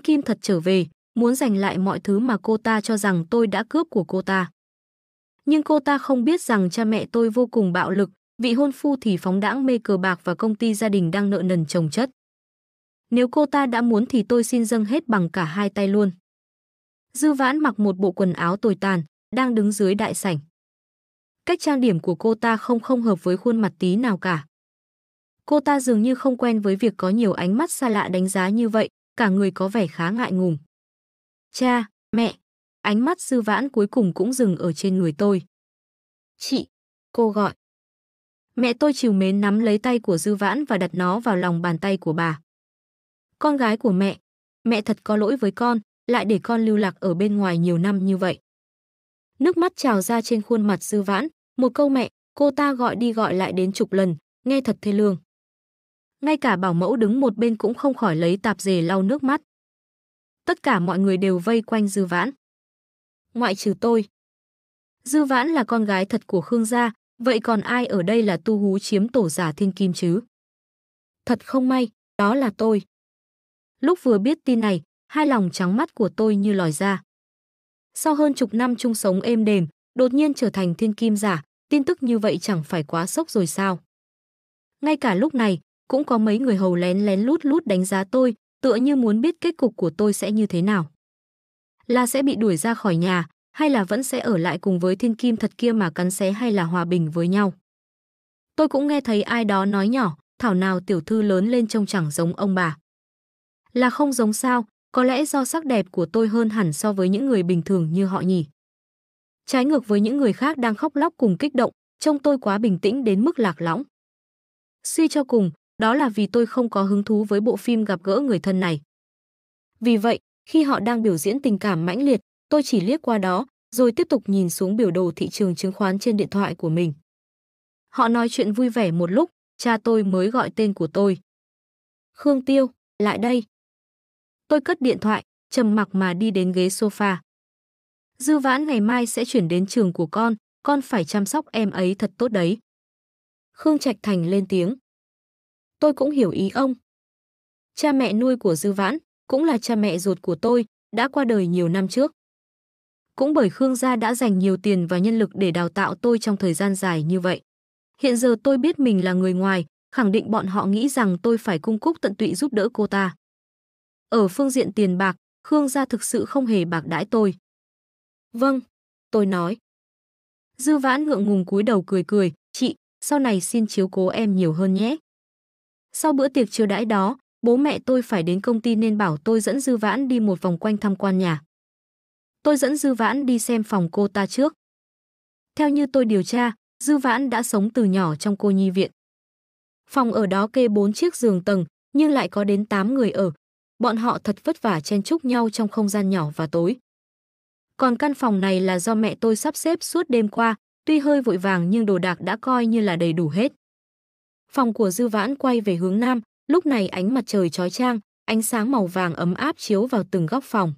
Thanh Kim thật trở về, muốn giành lại mọi thứ mà cô ta cho rằng tôi đã cướp của cô ta. Nhưng cô ta không biết rằng cha mẹ tôi vô cùng bạo lực, vị hôn phu thì phóng đãng mê cờ bạc và công ty gia đình đang nợ nần chồng chất. Nếu cô ta đã muốn thì tôi xin dâng hết bằng cả hai tay luôn. Dư vãn mặc một bộ quần áo tồi tàn, đang đứng dưới đại sảnh. Cách trang điểm của cô ta không không hợp với khuôn mặt tí nào cả. Cô ta dường như không quen với việc có nhiều ánh mắt xa lạ đánh giá như vậy, cả người có vẻ khá ngại ngùng. Cha, mẹ, ánh mắt sư vãn cuối cùng cũng dừng ở trên người tôi. Chị, cô gọi. Mẹ tôi chiều mến nắm lấy tay của dư vãn và đặt nó vào lòng bàn tay của bà. Con gái của mẹ, mẹ thật có lỗi với con, lại để con lưu lạc ở bên ngoài nhiều năm như vậy. Nước mắt trào ra trên khuôn mặt dư vãn, một câu mẹ, cô ta gọi đi gọi lại đến chục lần, nghe thật thê lương ngay cả bảo mẫu đứng một bên cũng không khỏi lấy tạp dề lau nước mắt. Tất cả mọi người đều vây quanh Dư Vãn. Ngoại trừ tôi. Dư Vãn là con gái thật của Khương gia, vậy còn ai ở đây là tu hú chiếm tổ giả thiên kim chứ? Thật không may, đó là tôi. Lúc vừa biết tin này, hai lòng trắng mắt của tôi như lòi ra. Sau hơn chục năm chung sống êm đềm, đột nhiên trở thành thiên kim giả, tin tức như vậy chẳng phải quá sốc rồi sao? Ngay cả lúc này, cũng có mấy người hầu lén lén lút lút đánh giá tôi, tựa như muốn biết kết cục của tôi sẽ như thế nào. Là sẽ bị đuổi ra khỏi nhà, hay là vẫn sẽ ở lại cùng với thiên kim thật kia mà cắn xé hay là hòa bình với nhau. Tôi cũng nghe thấy ai đó nói nhỏ, thảo nào tiểu thư lớn lên trông chẳng giống ông bà. Là không giống sao, có lẽ do sắc đẹp của tôi hơn hẳn so với những người bình thường như họ nhỉ. Trái ngược với những người khác đang khóc lóc cùng kích động, trông tôi quá bình tĩnh đến mức lạc lõng. Suy cho cùng, đó là vì tôi không có hứng thú với bộ phim gặp gỡ người thân này. Vì vậy, khi họ đang biểu diễn tình cảm mãnh liệt, tôi chỉ liếc qua đó, rồi tiếp tục nhìn xuống biểu đồ thị trường chứng khoán trên điện thoại của mình. Họ nói chuyện vui vẻ một lúc, cha tôi mới gọi tên của tôi. Khương Tiêu, lại đây. Tôi cất điện thoại, trầm mặc mà đi đến ghế sofa. Dư vãn ngày mai sẽ chuyển đến trường của con, con phải chăm sóc em ấy thật tốt đấy. Khương Trạch Thành lên tiếng tôi cũng hiểu ý ông. Cha mẹ nuôi của Dư Vãn cũng là cha mẹ ruột của tôi, đã qua đời nhiều năm trước. Cũng bởi Khương gia đã dành nhiều tiền và nhân lực để đào tạo tôi trong thời gian dài như vậy. Hiện giờ tôi biết mình là người ngoài, khẳng định bọn họ nghĩ rằng tôi phải cung cúc tận tụy giúp đỡ cô ta. Ở phương diện tiền bạc, Khương gia thực sự không hề bạc đãi tôi. Vâng, tôi nói. Dư vãn ngượng ngùng cúi đầu cười cười, chị, sau này xin chiếu cố em nhiều hơn nhé. Sau bữa tiệc chiều đãi đó, bố mẹ tôi phải đến công ty nên bảo tôi dẫn Dư Vãn đi một vòng quanh tham quan nhà. Tôi dẫn Dư Vãn đi xem phòng cô ta trước. Theo như tôi điều tra, Dư Vãn đã sống từ nhỏ trong cô nhi viện. Phòng ở đó kê 4 chiếc giường tầng, nhưng lại có đến 8 người ở. Bọn họ thật vất vả chen chúc nhau trong không gian nhỏ và tối. Còn căn phòng này là do mẹ tôi sắp xếp suốt đêm qua, tuy hơi vội vàng nhưng đồ đạc đã coi như là đầy đủ hết. Phòng của Dư Vãn quay về hướng nam, lúc này ánh mặt trời chói chang, ánh sáng màu vàng ấm áp chiếu vào từng góc phòng.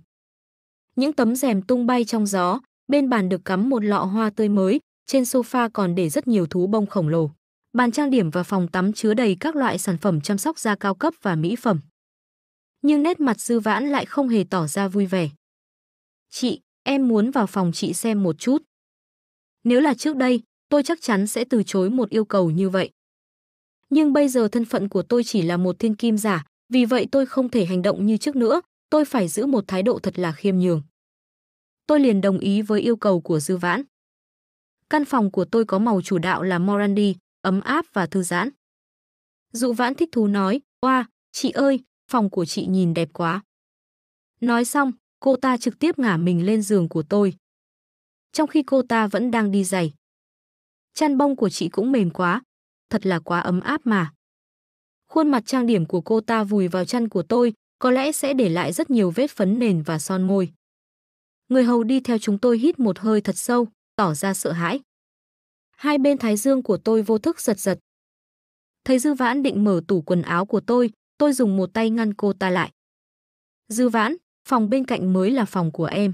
Những tấm rèm tung bay trong gió, bên bàn được cắm một lọ hoa tươi mới, trên sofa còn để rất nhiều thú bông khổng lồ. Bàn trang điểm và phòng tắm chứa đầy các loại sản phẩm chăm sóc da cao cấp và mỹ phẩm. Nhưng nét mặt Dư Vãn lại không hề tỏ ra vui vẻ. "Chị, em muốn vào phòng chị xem một chút." Nếu là trước đây, tôi chắc chắn sẽ từ chối một yêu cầu như vậy, nhưng bây giờ thân phận của tôi chỉ là một thiên kim giả, vì vậy tôi không thể hành động như trước nữa, tôi phải giữ một thái độ thật là khiêm nhường. Tôi liền đồng ý với yêu cầu của Dư Vãn. Căn phòng của tôi có màu chủ đạo là Morandi, ấm áp và thư giãn. Dụ Vãn thích thú nói, oa, chị ơi, phòng của chị nhìn đẹp quá. Nói xong, cô ta trực tiếp ngả mình lên giường của tôi. Trong khi cô ta vẫn đang đi giày. Chăn bông của chị cũng mềm quá, thật là quá ấm áp mà. Khuôn mặt trang điểm của cô ta vùi vào chăn của tôi, có lẽ sẽ để lại rất nhiều vết phấn nền và son môi. Người hầu đi theo chúng tôi hít một hơi thật sâu, tỏ ra sợ hãi. Hai bên thái dương của tôi vô thức giật giật. Thấy Dư Vãn định mở tủ quần áo của tôi, tôi dùng một tay ngăn cô ta lại. Dư Vãn, phòng bên cạnh mới là phòng của em.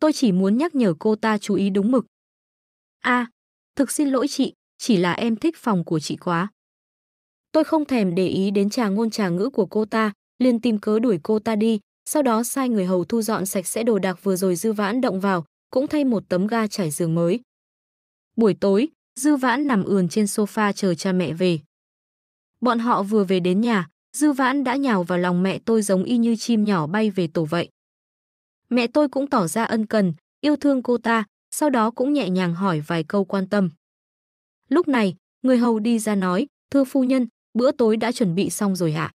Tôi chỉ muốn nhắc nhở cô ta chú ý đúng mực. a thực xin lỗi chị, chỉ là em thích phòng của chị quá. Tôi không thèm để ý đến trà ngôn trà ngữ của cô ta, liền tìm cớ đuổi cô ta đi, sau đó sai người hầu thu dọn sạch sẽ đồ đạc vừa rồi Dư Vãn động vào, cũng thay một tấm ga trải giường mới. Buổi tối, Dư Vãn nằm ườn trên sofa chờ cha mẹ về. Bọn họ vừa về đến nhà, Dư Vãn đã nhào vào lòng mẹ tôi giống y như chim nhỏ bay về tổ vậy. Mẹ tôi cũng tỏ ra ân cần, yêu thương cô ta, sau đó cũng nhẹ nhàng hỏi vài câu quan tâm. Lúc này, người hầu đi ra nói, thưa phu nhân, bữa tối đã chuẩn bị xong rồi hả?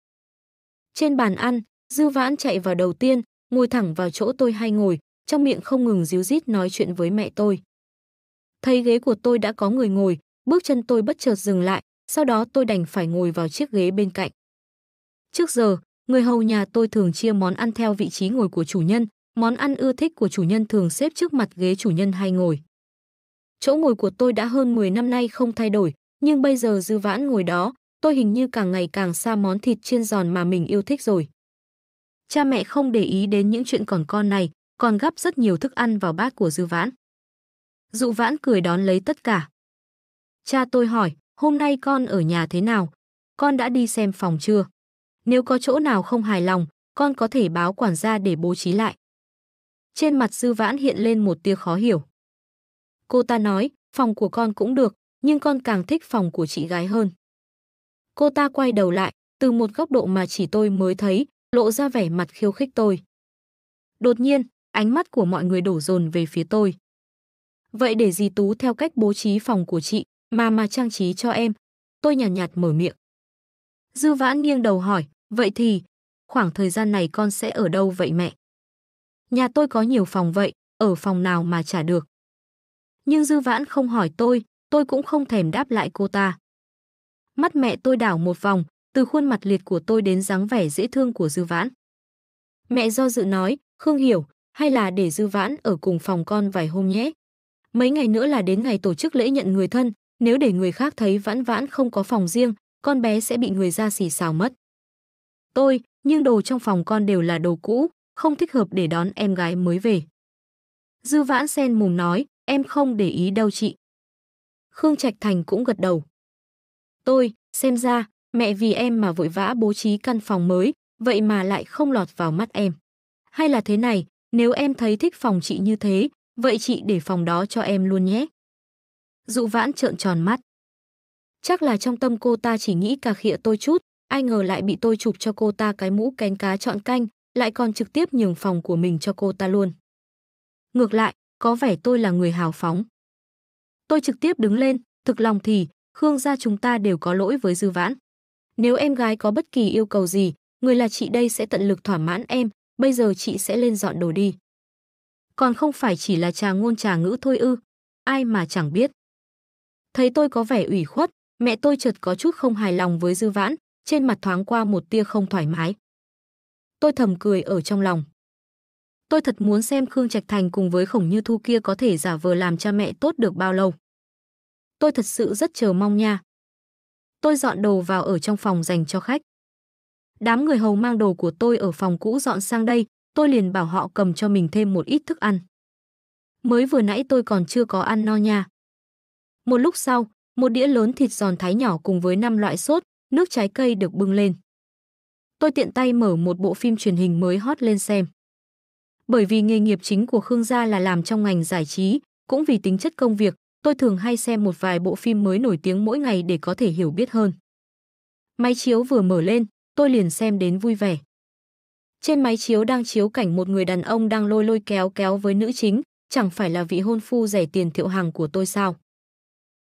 Trên bàn ăn, Dư Vãn chạy vào đầu tiên, ngồi thẳng vào chỗ tôi hay ngồi, trong miệng không ngừng díu dít nói chuyện với mẹ tôi. Thấy ghế của tôi đã có người ngồi, bước chân tôi bất chợt dừng lại, sau đó tôi đành phải ngồi vào chiếc ghế bên cạnh. Trước giờ, người hầu nhà tôi thường chia món ăn theo vị trí ngồi của chủ nhân, món ăn ưa thích của chủ nhân thường xếp trước mặt ghế chủ nhân hay ngồi. Chỗ ngồi của tôi đã hơn 10 năm nay không thay đổi, nhưng bây giờ dư vãn ngồi đó, tôi hình như càng ngày càng xa món thịt chiên giòn mà mình yêu thích rồi. Cha mẹ không để ý đến những chuyện còn con này, còn gắp rất nhiều thức ăn vào bát của dư vãn. Dụ vãn cười đón lấy tất cả. Cha tôi hỏi, hôm nay con ở nhà thế nào? Con đã đi xem phòng chưa? Nếu có chỗ nào không hài lòng, con có thể báo quản gia để bố trí lại. Trên mặt dư vãn hiện lên một tia khó hiểu. Cô ta nói, phòng của con cũng được, nhưng con càng thích phòng của chị gái hơn. Cô ta quay đầu lại, từ một góc độ mà chỉ tôi mới thấy, lộ ra vẻ mặt khiêu khích tôi. Đột nhiên, ánh mắt của mọi người đổ dồn về phía tôi. Vậy để dì Tú theo cách bố trí phòng của chị mà mà trang trí cho em. Tôi nhàn nhạt, nhạt mở miệng. Dư vãn nghiêng đầu hỏi, vậy thì, khoảng thời gian này con sẽ ở đâu vậy mẹ? Nhà tôi có nhiều phòng vậy, ở phòng nào mà trả được? nhưng Dư Vãn không hỏi tôi, tôi cũng không thèm đáp lại cô ta. Mắt mẹ tôi đảo một vòng, từ khuôn mặt liệt của tôi đến dáng vẻ dễ thương của Dư Vãn. Mẹ do dự nói, Khương hiểu, hay là để Dư Vãn ở cùng phòng con vài hôm nhé. Mấy ngày nữa là đến ngày tổ chức lễ nhận người thân, nếu để người khác thấy Vãn Vãn không có phòng riêng, con bé sẽ bị người ra xỉ xào mất. Tôi, nhưng đồ trong phòng con đều là đồ cũ, không thích hợp để đón em gái mới về. Dư Vãn sen mùm nói, em không để ý đâu chị. Khương Trạch Thành cũng gật đầu. Tôi, xem ra, mẹ vì em mà vội vã bố trí căn phòng mới, vậy mà lại không lọt vào mắt em. Hay là thế này, nếu em thấy thích phòng chị như thế, vậy chị để phòng đó cho em luôn nhé. Dụ vãn trợn tròn mắt. Chắc là trong tâm cô ta chỉ nghĩ cà khịa tôi chút, ai ngờ lại bị tôi chụp cho cô ta cái mũ kén cá chọn canh, lại còn trực tiếp nhường phòng của mình cho cô ta luôn. Ngược lại, có vẻ tôi là người hào phóng. Tôi trực tiếp đứng lên, thực lòng thì, Khương gia chúng ta đều có lỗi với Dư Vãn. Nếu em gái có bất kỳ yêu cầu gì, người là chị đây sẽ tận lực thỏa mãn em, bây giờ chị sẽ lên dọn đồ đi. Còn không phải chỉ là trà ngôn trà ngữ thôi ư, ai mà chẳng biết. Thấy tôi có vẻ ủy khuất, mẹ tôi chợt có chút không hài lòng với Dư Vãn, trên mặt thoáng qua một tia không thoải mái. Tôi thầm cười ở trong lòng. Tôi thật muốn xem Khương Trạch Thành cùng với Khổng Như Thu kia có thể giả vờ làm cha mẹ tốt được bao lâu. Tôi thật sự rất chờ mong nha. Tôi dọn đồ vào ở trong phòng dành cho khách. Đám người hầu mang đồ của tôi ở phòng cũ dọn sang đây, tôi liền bảo họ cầm cho mình thêm một ít thức ăn. Mới vừa nãy tôi còn chưa có ăn no nha. Một lúc sau, một đĩa lớn thịt giòn thái nhỏ cùng với năm loại sốt, nước trái cây được bưng lên. Tôi tiện tay mở một bộ phim truyền hình mới hot lên xem. Bởi vì nghề nghiệp chính của Khương gia là làm trong ngành giải trí, cũng vì tính chất công việc, tôi thường hay xem một vài bộ phim mới nổi tiếng mỗi ngày để có thể hiểu biết hơn. Máy chiếu vừa mở lên, tôi liền xem đến vui vẻ. Trên máy chiếu đang chiếu cảnh một người đàn ông đang lôi lôi kéo kéo với nữ chính, chẳng phải là vị hôn phu rẻ tiền thiệu hàng của tôi sao.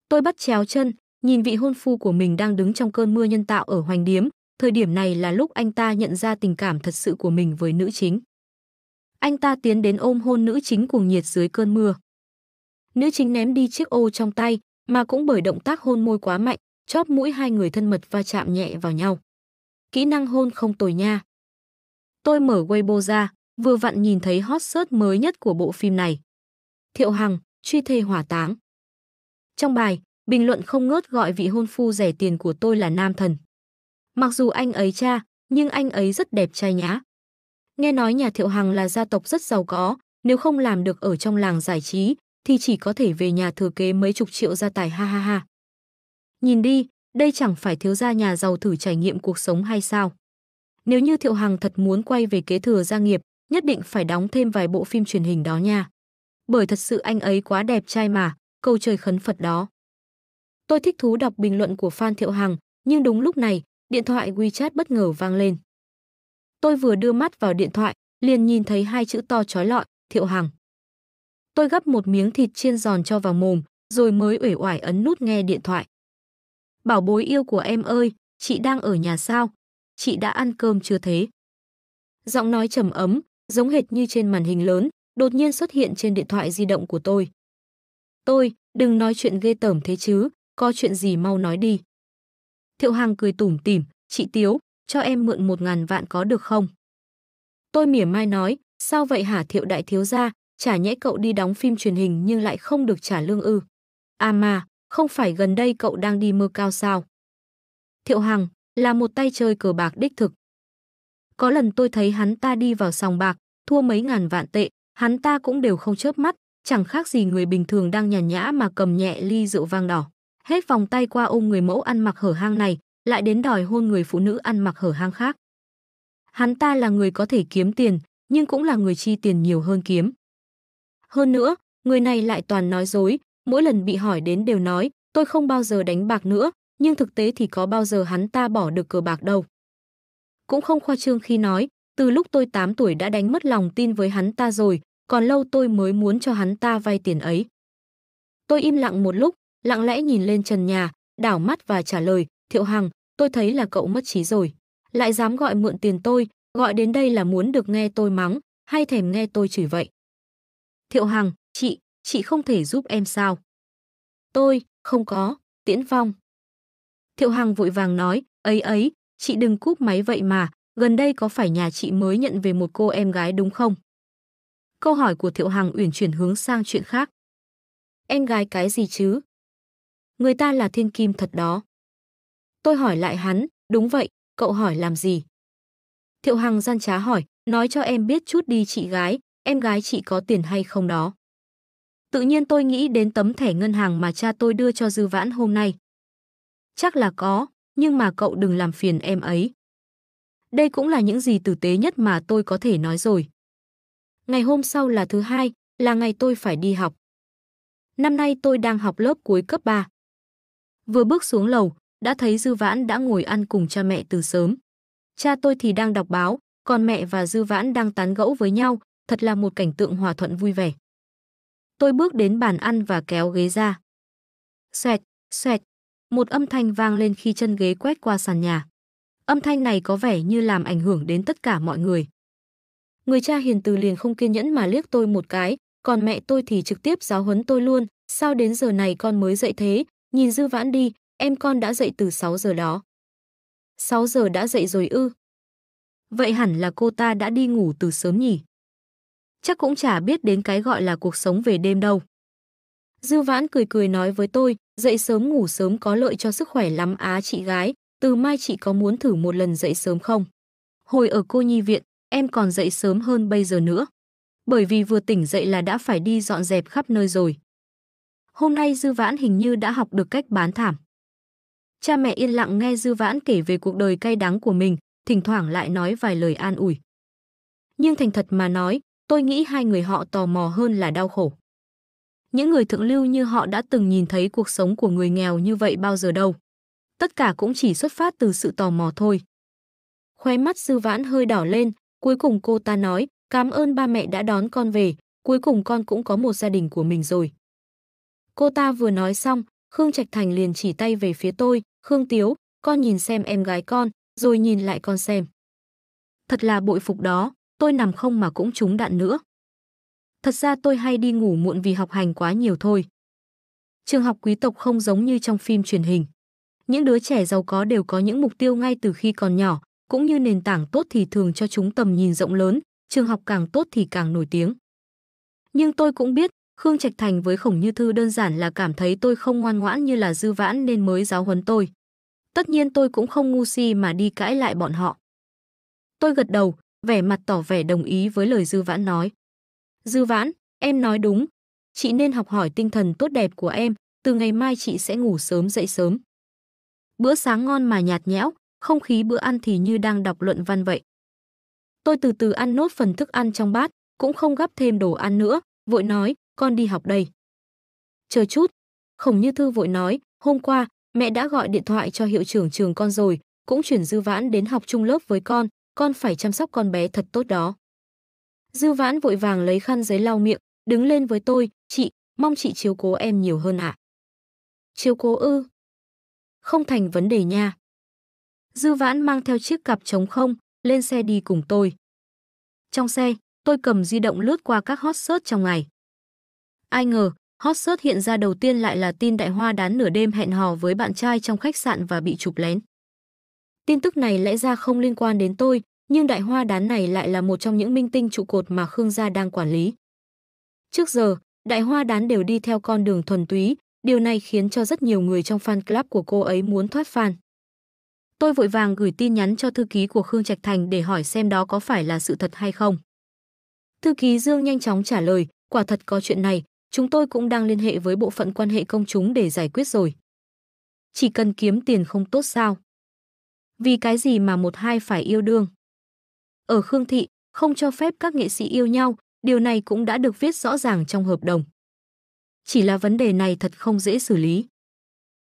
Tôi bắt chéo chân, nhìn vị hôn phu của mình đang đứng trong cơn mưa nhân tạo ở hoành điếm, thời điểm này là lúc anh ta nhận ra tình cảm thật sự của mình với nữ chính anh ta tiến đến ôm hôn nữ chính cùng nhiệt dưới cơn mưa. Nữ chính ném đi chiếc ô trong tay, mà cũng bởi động tác hôn môi quá mạnh, chóp mũi hai người thân mật va chạm nhẹ vào nhau. Kỹ năng hôn không tồi nha. Tôi mở Weibo ra, vừa vặn nhìn thấy hot search mới nhất của bộ phim này. Thiệu Hằng, truy thê hỏa táng. Trong bài, bình luận không ngớt gọi vị hôn phu rẻ tiền của tôi là nam thần. Mặc dù anh ấy cha, nhưng anh ấy rất đẹp trai nhá Nghe nói nhà Thiệu Hằng là gia tộc rất giàu có, nếu không làm được ở trong làng giải trí, thì chỉ có thể về nhà thừa kế mấy chục triệu gia tài ha ha ha. Nhìn đi, đây chẳng phải thiếu gia nhà giàu thử trải nghiệm cuộc sống hay sao? Nếu như Thiệu Hằng thật muốn quay về kế thừa gia nghiệp, nhất định phải đóng thêm vài bộ phim truyền hình đó nha. Bởi thật sự anh ấy quá đẹp trai mà, câu trời khấn Phật đó. Tôi thích thú đọc bình luận của fan Thiệu Hằng, nhưng đúng lúc này, điện thoại WeChat bất ngờ vang lên. Tôi vừa đưa mắt vào điện thoại, liền nhìn thấy hai chữ to chói lọi, Thiệu Hằng. Tôi gấp một miếng thịt chiên giòn cho vào mồm, rồi mới uể oải ấn nút nghe điện thoại. Bảo bối yêu của em ơi, chị đang ở nhà sao? Chị đã ăn cơm chưa thế? Giọng nói trầm ấm, giống hệt như trên màn hình lớn, đột nhiên xuất hiện trên điện thoại di động của tôi. Tôi, đừng nói chuyện ghê tởm thế chứ, có chuyện gì mau nói đi. Thiệu Hằng cười tủm tỉm, chị Tiếu, cho em mượn một ngàn vạn có được không? Tôi mỉa mai nói, sao vậy hả thiệu đại thiếu gia, chả nhẽ cậu đi đóng phim truyền hình nhưng lại không được trả lương ư. À mà, không phải gần đây cậu đang đi mơ cao sao? Thiệu Hằng là một tay chơi cờ bạc đích thực. Có lần tôi thấy hắn ta đi vào sòng bạc, thua mấy ngàn vạn tệ, hắn ta cũng đều không chớp mắt, chẳng khác gì người bình thường đang nhàn nhã mà cầm nhẹ ly rượu vang đỏ. Hết vòng tay qua ôm người mẫu ăn mặc hở hang này, lại đến đòi hôn người phụ nữ ăn mặc hở hang khác. Hắn ta là người có thể kiếm tiền, nhưng cũng là người chi tiền nhiều hơn kiếm. Hơn nữa, người này lại toàn nói dối, mỗi lần bị hỏi đến đều nói, tôi không bao giờ đánh bạc nữa, nhưng thực tế thì có bao giờ hắn ta bỏ được cờ bạc đâu. Cũng không khoa trương khi nói, từ lúc tôi 8 tuổi đã đánh mất lòng tin với hắn ta rồi, còn lâu tôi mới muốn cho hắn ta vay tiền ấy. Tôi im lặng một lúc, lặng lẽ nhìn lên trần nhà, đảo mắt và trả lời, Thiệu Hằng, tôi thấy là cậu mất trí rồi. Lại dám gọi mượn tiền tôi, gọi đến đây là muốn được nghe tôi mắng, hay thèm nghe tôi chửi vậy. Thiệu Hằng, chị, chị không thể giúp em sao? Tôi, không có, tiễn phong. Thiệu Hằng vội vàng nói, ấy ấy, chị đừng cúp máy vậy mà, gần đây có phải nhà chị mới nhận về một cô em gái đúng không? Câu hỏi của Thiệu Hằng uyển chuyển hướng sang chuyện khác. Em gái cái gì chứ? Người ta là thiên kim thật đó. Tôi hỏi lại hắn, đúng vậy, cậu hỏi làm gì? Thiệu Hằng gian trá hỏi, nói cho em biết chút đi chị gái, em gái chị có tiền hay không đó. Tự nhiên tôi nghĩ đến tấm thẻ ngân hàng mà cha tôi đưa cho Dư Vãn hôm nay. Chắc là có, nhưng mà cậu đừng làm phiền em ấy. Đây cũng là những gì tử tế nhất mà tôi có thể nói rồi. Ngày hôm sau là thứ hai, là ngày tôi phải đi học. Năm nay tôi đang học lớp cuối cấp 3. Vừa bước xuống lầu, đã thấy Dư Vãn đã ngồi ăn cùng cha mẹ từ sớm. Cha tôi thì đang đọc báo, còn mẹ và Dư Vãn đang tán gẫu với nhau, thật là một cảnh tượng hòa thuận vui vẻ. Tôi bước đến bàn ăn và kéo ghế ra. Xoẹt, xoẹt, một âm thanh vang lên khi chân ghế quét qua sàn nhà. Âm thanh này có vẻ như làm ảnh hưởng đến tất cả mọi người. Người cha hiền từ liền không kiên nhẫn mà liếc tôi một cái, còn mẹ tôi thì trực tiếp giáo huấn tôi luôn, sao đến giờ này con mới dậy thế, nhìn Dư Vãn đi, Em con đã dậy từ 6 giờ đó. 6 giờ đã dậy rồi ư? Vậy hẳn là cô ta đã đi ngủ từ sớm nhỉ? Chắc cũng chả biết đến cái gọi là cuộc sống về đêm đâu. Dư Vãn cười cười nói với tôi, dậy sớm ngủ sớm có lợi cho sức khỏe lắm á chị gái, từ mai chị có muốn thử một lần dậy sớm không? Hồi ở cô nhi viện, em còn dậy sớm hơn bây giờ nữa. Bởi vì vừa tỉnh dậy là đã phải đi dọn dẹp khắp nơi rồi. Hôm nay Dư Vãn hình như đã học được cách bán thảm. Cha mẹ yên lặng nghe Dư Vãn kể về cuộc đời cay đắng của mình, thỉnh thoảng lại nói vài lời an ủi. Nhưng thành thật mà nói, tôi nghĩ hai người họ tò mò hơn là đau khổ. Những người thượng lưu như họ đã từng nhìn thấy cuộc sống của người nghèo như vậy bao giờ đâu. Tất cả cũng chỉ xuất phát từ sự tò mò thôi. Khóe mắt Dư Vãn hơi đỏ lên, cuối cùng cô ta nói, cảm ơn ba mẹ đã đón con về, cuối cùng con cũng có một gia đình của mình rồi. Cô ta vừa nói xong, Khương Trạch Thành liền chỉ tay về phía tôi, Khương Tiếu, con nhìn xem em gái con, rồi nhìn lại con xem. Thật là bội phục đó, tôi nằm không mà cũng trúng đạn nữa. Thật ra tôi hay đi ngủ muộn vì học hành quá nhiều thôi. Trường học quý tộc không giống như trong phim truyền hình. Những đứa trẻ giàu có đều có những mục tiêu ngay từ khi còn nhỏ, cũng như nền tảng tốt thì thường cho chúng tầm nhìn rộng lớn, trường học càng tốt thì càng nổi tiếng. Nhưng tôi cũng biết, Khương Trạch Thành với Khổng Như Thư đơn giản là cảm thấy tôi không ngoan ngoãn như là dư vãn nên mới giáo huấn tôi. Tất nhiên tôi cũng không ngu si mà đi cãi lại bọn họ. Tôi gật đầu, vẻ mặt tỏ vẻ đồng ý với lời dư vãn nói. Dư vãn, em nói đúng. Chị nên học hỏi tinh thần tốt đẹp của em, từ ngày mai chị sẽ ngủ sớm dậy sớm. Bữa sáng ngon mà nhạt nhẽo, không khí bữa ăn thì như đang đọc luận văn vậy. Tôi từ từ ăn nốt phần thức ăn trong bát, cũng không gắp thêm đồ ăn nữa, vội nói, con đi học đây. Chờ chút, Khổng Như Thư vội nói, hôm qua, mẹ đã gọi điện thoại cho hiệu trưởng trường con rồi, cũng chuyển Dư Vãn đến học chung lớp với con, con phải chăm sóc con bé thật tốt đó. Dư Vãn vội vàng lấy khăn giấy lau miệng, đứng lên với tôi, chị, mong chị chiếu cố em nhiều hơn ạ. Chiếu cố ư? Không thành vấn đề nha. Dư Vãn mang theo chiếc cặp trống không, lên xe đi cùng tôi. Trong xe, tôi cầm di động lướt qua các hot search trong ngày. Ai ngờ, hot search hiện ra đầu tiên lại là tin đại hoa đán nửa đêm hẹn hò với bạn trai trong khách sạn và bị chụp lén. Tin tức này lẽ ra không liên quan đến tôi, nhưng đại hoa đán này lại là một trong những minh tinh trụ cột mà Khương gia đang quản lý. Trước giờ, đại hoa đán đều đi theo con đường thuần túy, điều này khiến cho rất nhiều người trong fan club của cô ấy muốn thoát fan. Tôi vội vàng gửi tin nhắn cho thư ký của Khương Trạch Thành để hỏi xem đó có phải là sự thật hay không. Thư ký Dương nhanh chóng trả lời, quả thật có chuyện này, Chúng tôi cũng đang liên hệ với bộ phận quan hệ công chúng để giải quyết rồi. Chỉ cần kiếm tiền không tốt sao? Vì cái gì mà một hai phải yêu đương? Ở Khương Thị, không cho phép các nghệ sĩ yêu nhau, điều này cũng đã được viết rõ ràng trong hợp đồng. Chỉ là vấn đề này thật không dễ xử lý.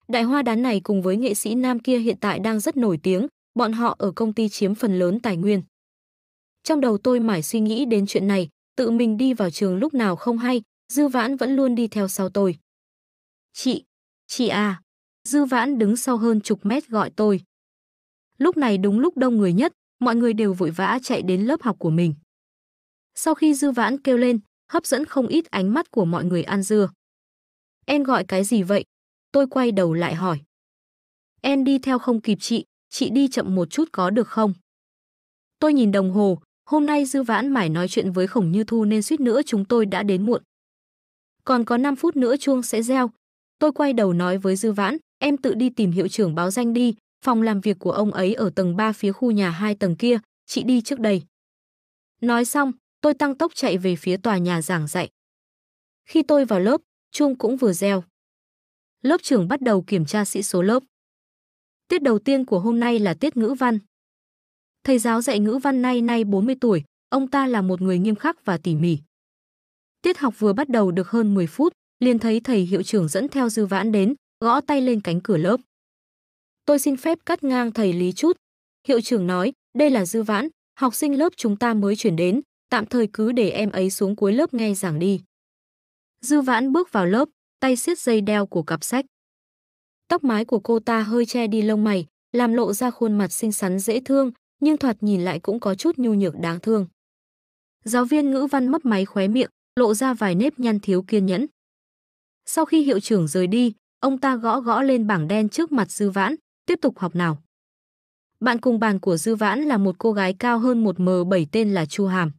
Đại hoa đán này cùng với nghệ sĩ nam kia hiện tại đang rất nổi tiếng, bọn họ ở công ty chiếm phần lớn tài nguyên. Trong đầu tôi mãi suy nghĩ đến chuyện này, tự mình đi vào trường lúc nào không hay, Dư Vãn vẫn luôn đi theo sau tôi. Chị, chị à, Dư Vãn đứng sau hơn chục mét gọi tôi. Lúc này đúng lúc đông người nhất, mọi người đều vội vã chạy đến lớp học của mình. Sau khi Dư Vãn kêu lên, hấp dẫn không ít ánh mắt của mọi người ăn dưa. Em gọi cái gì vậy? Tôi quay đầu lại hỏi. Em đi theo không kịp chị, chị đi chậm một chút có được không? Tôi nhìn đồng hồ, hôm nay Dư Vãn mải nói chuyện với Khổng Như Thu nên suýt nữa chúng tôi đã đến muộn còn có 5 phút nữa chuông sẽ reo. Tôi quay đầu nói với Dư Vãn, em tự đi tìm hiệu trưởng báo danh đi, phòng làm việc của ông ấy ở tầng 3 phía khu nhà hai tầng kia, chị đi trước đây. Nói xong, tôi tăng tốc chạy về phía tòa nhà giảng dạy. Khi tôi vào lớp, chuông cũng vừa reo. Lớp trưởng bắt đầu kiểm tra sĩ số lớp. Tiết đầu tiên của hôm nay là tiết ngữ văn. Thầy giáo dạy ngữ văn nay nay 40 tuổi, ông ta là một người nghiêm khắc và tỉ mỉ. Tiết học vừa bắt đầu được hơn 10 phút, liền thấy thầy hiệu trưởng dẫn theo Dư Vãn đến, gõ tay lên cánh cửa lớp. Tôi xin phép cắt ngang thầy Lý chút. Hiệu trưởng nói, đây là Dư Vãn, học sinh lớp chúng ta mới chuyển đến, tạm thời cứ để em ấy xuống cuối lớp nghe giảng đi. Dư Vãn bước vào lớp, tay siết dây đeo của cặp sách. Tóc mái của cô ta hơi che đi lông mày, làm lộ ra khuôn mặt xinh xắn dễ thương, nhưng thoạt nhìn lại cũng có chút nhu nhược đáng thương. Giáo viên ngữ văn mấp máy khóe miệng, lộ ra vài nếp nhăn thiếu kiên nhẫn. Sau khi hiệu trưởng rời đi, ông ta gõ gõ lên bảng đen trước mặt Dư Vãn, tiếp tục học nào. Bạn cùng bàn của Dư Vãn là một cô gái cao hơn một m 7 tên là Chu Hàm.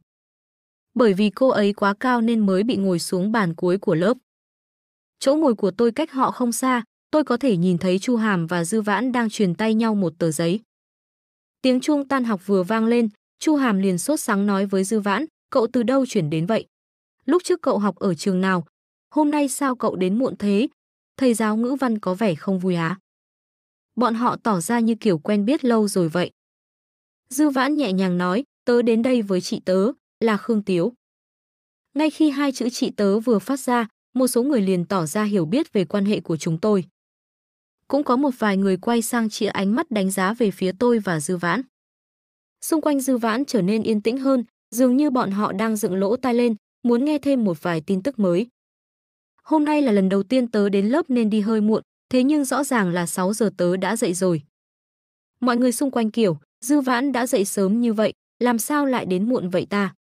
Bởi vì cô ấy quá cao nên mới bị ngồi xuống bàn cuối của lớp. Chỗ ngồi của tôi cách họ không xa, tôi có thể nhìn thấy Chu Hàm và Dư Vãn đang truyền tay nhau một tờ giấy. Tiếng chuông tan học vừa vang lên, Chu Hàm liền sốt sắng nói với Dư Vãn, cậu từ đâu chuyển đến vậy? lúc trước cậu học ở trường nào, hôm nay sao cậu đến muộn thế? Thầy giáo ngữ văn có vẻ không vui á. Bọn họ tỏ ra như kiểu quen biết lâu rồi vậy. Dư vãn nhẹ nhàng nói, tớ đến đây với chị tớ, là Khương Tiếu. Ngay khi hai chữ chị tớ vừa phát ra, một số người liền tỏ ra hiểu biết về quan hệ của chúng tôi. Cũng có một vài người quay sang chĩa ánh mắt đánh giá về phía tôi và Dư Vãn. Xung quanh Dư Vãn trở nên yên tĩnh hơn, dường như bọn họ đang dựng lỗ tai lên, muốn nghe thêm một vài tin tức mới. Hôm nay là lần đầu tiên tớ đến lớp nên đi hơi muộn, thế nhưng rõ ràng là 6 giờ tớ đã dậy rồi. Mọi người xung quanh kiểu, Dư Vãn đã dậy sớm như vậy, làm sao lại đến muộn vậy ta?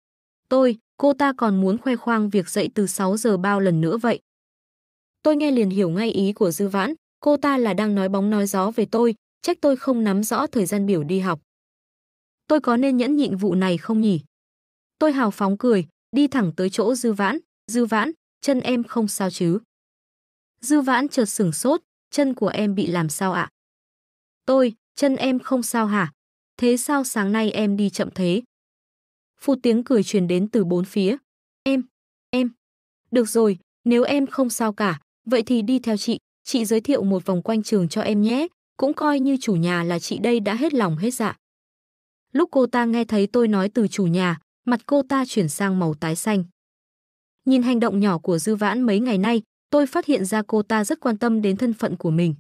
Tôi, cô ta còn muốn khoe khoang việc dậy từ 6 giờ bao lần nữa vậy. Tôi nghe liền hiểu ngay ý của Dư Vãn, cô ta là đang nói bóng nói gió về tôi, trách tôi không nắm rõ thời gian biểu đi học. Tôi có nên nhẫn nhịn vụ này không nhỉ? Tôi hào phóng cười, đi thẳng tới chỗ Dư Vãn, "Dư Vãn, chân em không sao chứ?" Dư Vãn chợt sững sốt, "Chân của em bị làm sao ạ?" "Tôi, chân em không sao hả? Thế sao sáng nay em đi chậm thế?" phụ tiếng cười truyền đến từ bốn phía. "Em, em. Được rồi, nếu em không sao cả, vậy thì đi theo chị, chị giới thiệu một vòng quanh trường cho em nhé, cũng coi như chủ nhà là chị đây đã hết lòng hết dạ." Lúc cô ta nghe thấy tôi nói từ chủ nhà, mặt cô ta chuyển sang màu tái xanh. Nhìn hành động nhỏ của Dư Vãn mấy ngày nay, tôi phát hiện ra cô ta rất quan tâm đến thân phận của mình.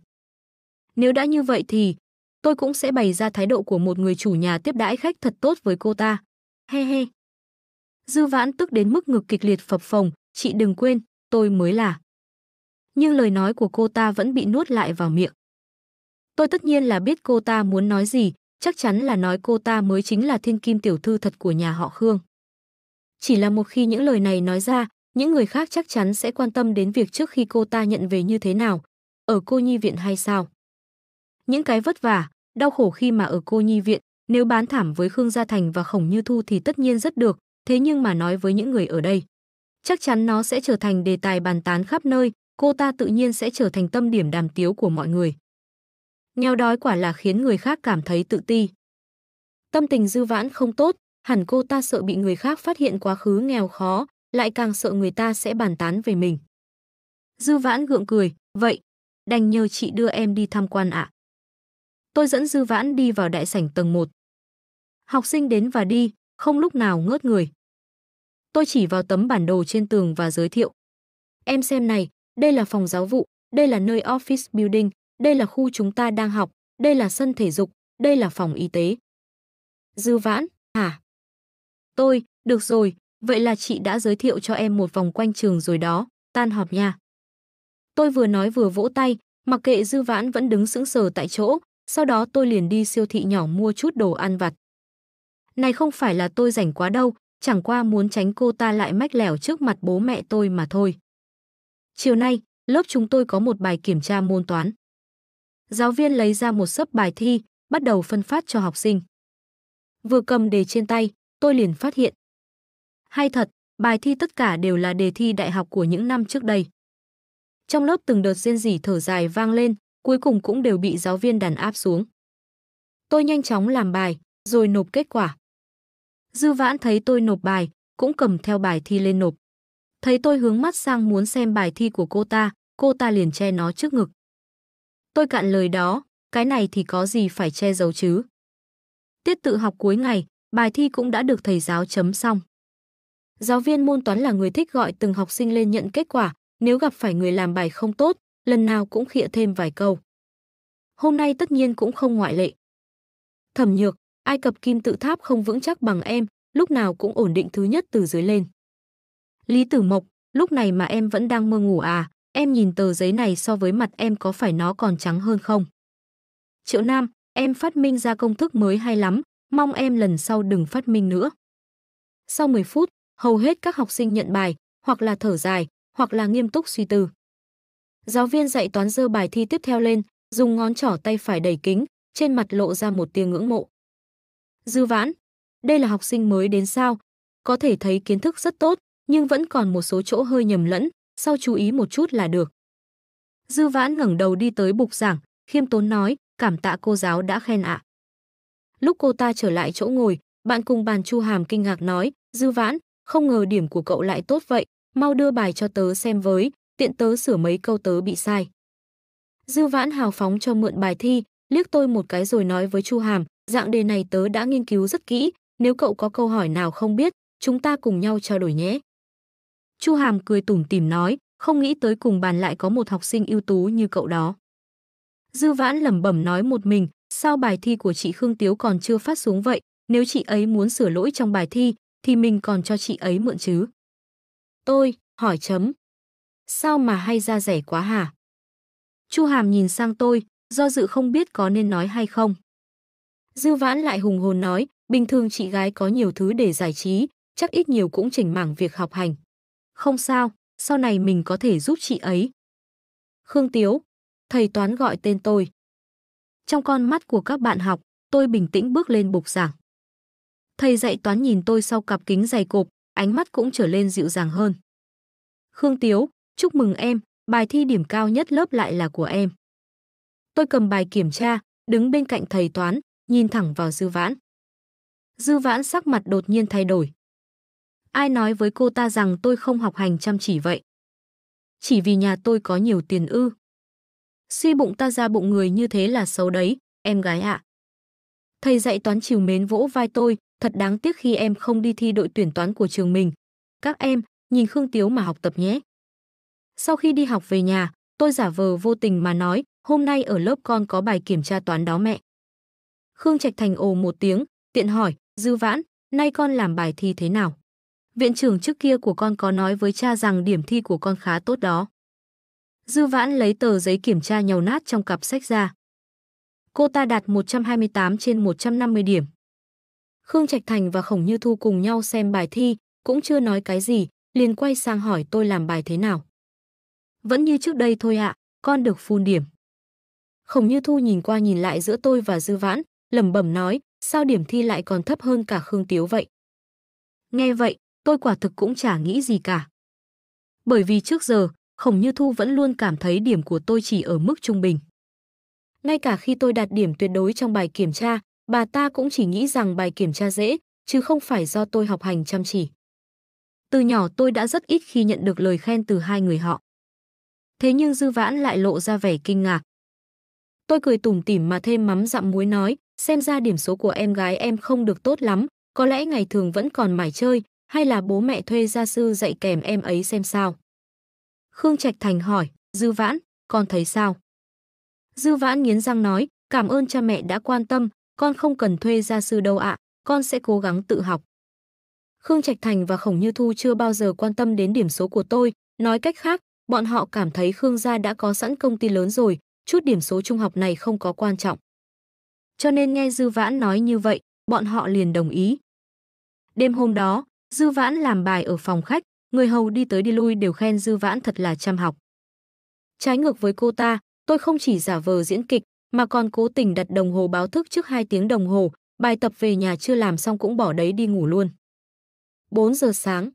Nếu đã như vậy thì, tôi cũng sẽ bày ra thái độ của một người chủ nhà tiếp đãi khách thật tốt với cô ta. He he. Dư Vãn tức đến mức ngực kịch liệt phập phồng, chị đừng quên, tôi mới là. Nhưng lời nói của cô ta vẫn bị nuốt lại vào miệng. Tôi tất nhiên là biết cô ta muốn nói gì, chắc chắn là nói cô ta mới chính là thiên kim tiểu thư thật của nhà họ Khương. Chỉ là một khi những lời này nói ra, những người khác chắc chắn sẽ quan tâm đến việc trước khi cô ta nhận về như thế nào, ở cô nhi viện hay sao. Những cái vất vả, đau khổ khi mà ở cô nhi viện, nếu bán thảm với Khương Gia Thành và Khổng Như Thu thì tất nhiên rất được, thế nhưng mà nói với những người ở đây, chắc chắn nó sẽ trở thành đề tài bàn tán khắp nơi, cô ta tự nhiên sẽ trở thành tâm điểm đàm tiếu của mọi người nghèo đói quả là khiến người khác cảm thấy tự ti. Tâm tình dư vãn không tốt, hẳn cô ta sợ bị người khác phát hiện quá khứ nghèo khó, lại càng sợ người ta sẽ bàn tán về mình. Dư vãn gượng cười, vậy, đành nhờ chị đưa em đi tham quan ạ. Tôi dẫn dư vãn đi vào đại sảnh tầng 1. Học sinh đến và đi, không lúc nào ngớt người. Tôi chỉ vào tấm bản đồ trên tường và giới thiệu. Em xem này, đây là phòng giáo vụ, đây là nơi office building, đây là khu chúng ta đang học, đây là sân thể dục, đây là phòng y tế. Dư vãn, hả? Tôi, được rồi, vậy là chị đã giới thiệu cho em một vòng quanh trường rồi đó, tan họp nha. Tôi vừa nói vừa vỗ tay, mặc kệ dư vãn vẫn đứng sững sờ tại chỗ, sau đó tôi liền đi siêu thị nhỏ mua chút đồ ăn vặt. Này không phải là tôi rảnh quá đâu, chẳng qua muốn tránh cô ta lại mách lẻo trước mặt bố mẹ tôi mà thôi. Chiều nay, lớp chúng tôi có một bài kiểm tra môn toán giáo viên lấy ra một sấp bài thi, bắt đầu phân phát cho học sinh. Vừa cầm đề trên tay, tôi liền phát hiện. Hay thật, bài thi tất cả đều là đề thi đại học của những năm trước đây. Trong lớp từng đợt rên rỉ thở dài vang lên, cuối cùng cũng đều bị giáo viên đàn áp xuống. Tôi nhanh chóng làm bài, rồi nộp kết quả. Dư vãn thấy tôi nộp bài, cũng cầm theo bài thi lên nộp. Thấy tôi hướng mắt sang muốn xem bài thi của cô ta, cô ta liền che nó trước ngực. Tôi cạn lời đó, cái này thì có gì phải che giấu chứ. Tiết tự học cuối ngày, bài thi cũng đã được thầy giáo chấm xong. Giáo viên môn toán là người thích gọi từng học sinh lên nhận kết quả, nếu gặp phải người làm bài không tốt, lần nào cũng khịa thêm vài câu. Hôm nay tất nhiên cũng không ngoại lệ. Thẩm nhược, Ai Cập kim tự tháp không vững chắc bằng em, lúc nào cũng ổn định thứ nhất từ dưới lên. Lý Tử Mộc, lúc này mà em vẫn đang mơ ngủ à, Em nhìn tờ giấy này so với mặt em có phải nó còn trắng hơn không? Triệu Nam, em phát minh ra công thức mới hay lắm, mong em lần sau đừng phát minh nữa. Sau 10 phút, hầu hết các học sinh nhận bài, hoặc là thở dài, hoặc là nghiêm túc suy tư. Giáo viên dạy toán dơ bài thi tiếp theo lên, dùng ngón trỏ tay phải đẩy kính, trên mặt lộ ra một tia ngưỡng mộ. Dư vãn, đây là học sinh mới đến sao, có thể thấy kiến thức rất tốt, nhưng vẫn còn một số chỗ hơi nhầm lẫn, sau chú ý một chút là được. Dư vãn ngẩng đầu đi tới bục giảng, khiêm tốn nói, cảm tạ cô giáo đã khen ạ. Lúc cô ta trở lại chỗ ngồi, bạn cùng bàn Chu Hàm kinh ngạc nói, Dư vãn, không ngờ điểm của cậu lại tốt vậy, mau đưa bài cho tớ xem với, tiện tớ sửa mấy câu tớ bị sai. Dư vãn hào phóng cho mượn bài thi, liếc tôi một cái rồi nói với Chu Hàm, dạng đề này tớ đã nghiên cứu rất kỹ, nếu cậu có câu hỏi nào không biết, chúng ta cùng nhau trao đổi nhé. Chu Hàm cười tủm tỉm nói, không nghĩ tới cùng bàn lại có một học sinh ưu tú như cậu đó. Dư Vãn lẩm bẩm nói một mình, sao bài thi của chị Khương Tiếu còn chưa phát xuống vậy, nếu chị ấy muốn sửa lỗi trong bài thi thì mình còn cho chị ấy mượn chứ. Tôi, hỏi chấm. Sao mà hay ra rẻ quá hả? Chu Hàm nhìn sang tôi, do dự không biết có nên nói hay không. Dư Vãn lại hùng hồn nói, bình thường chị gái có nhiều thứ để giải trí, chắc ít nhiều cũng chỉnh mảng việc học hành. Không sao, sau này mình có thể giúp chị ấy. Khương Tiếu, thầy toán gọi tên tôi. Trong con mắt của các bạn học, tôi bình tĩnh bước lên bục giảng. Thầy dạy toán nhìn tôi sau cặp kính dày cộp, ánh mắt cũng trở lên dịu dàng hơn. Khương Tiếu, chúc mừng em, bài thi điểm cao nhất lớp lại là của em. Tôi cầm bài kiểm tra, đứng bên cạnh thầy toán, nhìn thẳng vào Dư Vãn. Dư Vãn sắc mặt đột nhiên thay đổi. Ai nói với cô ta rằng tôi không học hành chăm chỉ vậy? Chỉ vì nhà tôi có nhiều tiền ư. Suy bụng ta ra bụng người như thế là xấu đấy, em gái ạ. Thầy dạy toán chiều mến vỗ vai tôi, thật đáng tiếc khi em không đi thi đội tuyển toán của trường mình. Các em, nhìn Khương Tiếu mà học tập nhé. Sau khi đi học về nhà, tôi giả vờ vô tình mà nói, hôm nay ở lớp con có bài kiểm tra toán đó mẹ. Khương Trạch Thành ồ một tiếng, tiện hỏi, Dư Vãn, nay con làm bài thi thế nào? viện trưởng trước kia của con có nói với cha rằng điểm thi của con khá tốt đó. Dư vãn lấy tờ giấy kiểm tra nhầu nát trong cặp sách ra. Cô ta đạt 128 trên 150 điểm. Khương Trạch Thành và Khổng Như Thu cùng nhau xem bài thi, cũng chưa nói cái gì, liền quay sang hỏi tôi làm bài thế nào. Vẫn như trước đây thôi ạ, con được phun điểm. Khổng Như Thu nhìn qua nhìn lại giữa tôi và Dư Vãn, lẩm bẩm nói, sao điểm thi lại còn thấp hơn cả Khương Tiếu vậy? Nghe vậy, tôi quả thực cũng chả nghĩ gì cả. Bởi vì trước giờ, Khổng Như Thu vẫn luôn cảm thấy điểm của tôi chỉ ở mức trung bình. Ngay cả khi tôi đạt điểm tuyệt đối trong bài kiểm tra, bà ta cũng chỉ nghĩ rằng bài kiểm tra dễ, chứ không phải do tôi học hành chăm chỉ. Từ nhỏ tôi đã rất ít khi nhận được lời khen từ hai người họ. Thế nhưng Dư Vãn lại lộ ra vẻ kinh ngạc. Tôi cười tủm tỉm mà thêm mắm dặm muối nói, xem ra điểm số của em gái em không được tốt lắm, có lẽ ngày thường vẫn còn mải chơi, hay là bố mẹ thuê gia sư dạy kèm em ấy xem sao? Khương Trạch Thành hỏi, Dư Vãn, con thấy sao? Dư Vãn nghiến răng nói, cảm ơn cha mẹ đã quan tâm, con không cần thuê gia sư đâu ạ, con sẽ cố gắng tự học. Khương Trạch Thành và Khổng Như Thu chưa bao giờ quan tâm đến điểm số của tôi, nói cách khác, bọn họ cảm thấy Khương gia đã có sẵn công ty lớn rồi, chút điểm số trung học này không có quan trọng. Cho nên nghe Dư Vãn nói như vậy, bọn họ liền đồng ý. Đêm hôm đó, Dư Vãn làm bài ở phòng khách, người hầu đi tới đi lui đều khen Dư Vãn thật là chăm học. Trái ngược với cô ta, tôi không chỉ giả vờ diễn kịch, mà còn cố tình đặt đồng hồ báo thức trước 2 tiếng đồng hồ, bài tập về nhà chưa làm xong cũng bỏ đấy đi ngủ luôn. 4 giờ sáng.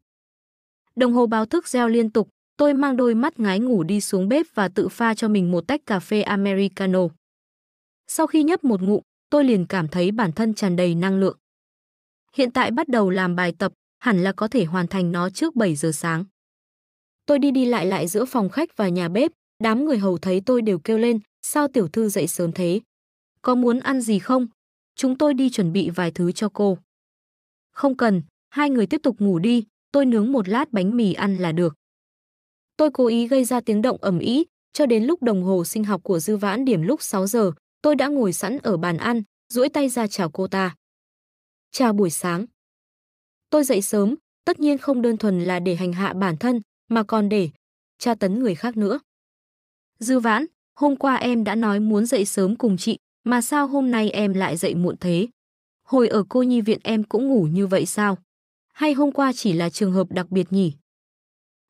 Đồng hồ báo thức reo liên tục, tôi mang đôi mắt ngái ngủ đi xuống bếp và tự pha cho mình một tách cà phê Americano. Sau khi nhấp một ngụm, tôi liền cảm thấy bản thân tràn đầy năng lượng. Hiện tại bắt đầu làm bài tập, hẳn là có thể hoàn thành nó trước 7 giờ sáng. Tôi đi đi lại lại giữa phòng khách và nhà bếp, đám người hầu thấy tôi đều kêu lên, sao tiểu thư dậy sớm thế? Có muốn ăn gì không? Chúng tôi đi chuẩn bị vài thứ cho cô. Không cần, hai người tiếp tục ngủ đi, tôi nướng một lát bánh mì ăn là được. Tôi cố ý gây ra tiếng động ầm ĩ, cho đến lúc đồng hồ sinh học của Dư Vãn điểm lúc 6 giờ, tôi đã ngồi sẵn ở bàn ăn, duỗi tay ra chào cô ta. Chào buổi sáng. Tôi dậy sớm, tất nhiên không đơn thuần là để hành hạ bản thân, mà còn để tra tấn người khác nữa. Dư Vãn, hôm qua em đã nói muốn dậy sớm cùng chị, mà sao hôm nay em lại dậy muộn thế? Hồi ở cô nhi viện em cũng ngủ như vậy sao? Hay hôm qua chỉ là trường hợp đặc biệt nhỉ?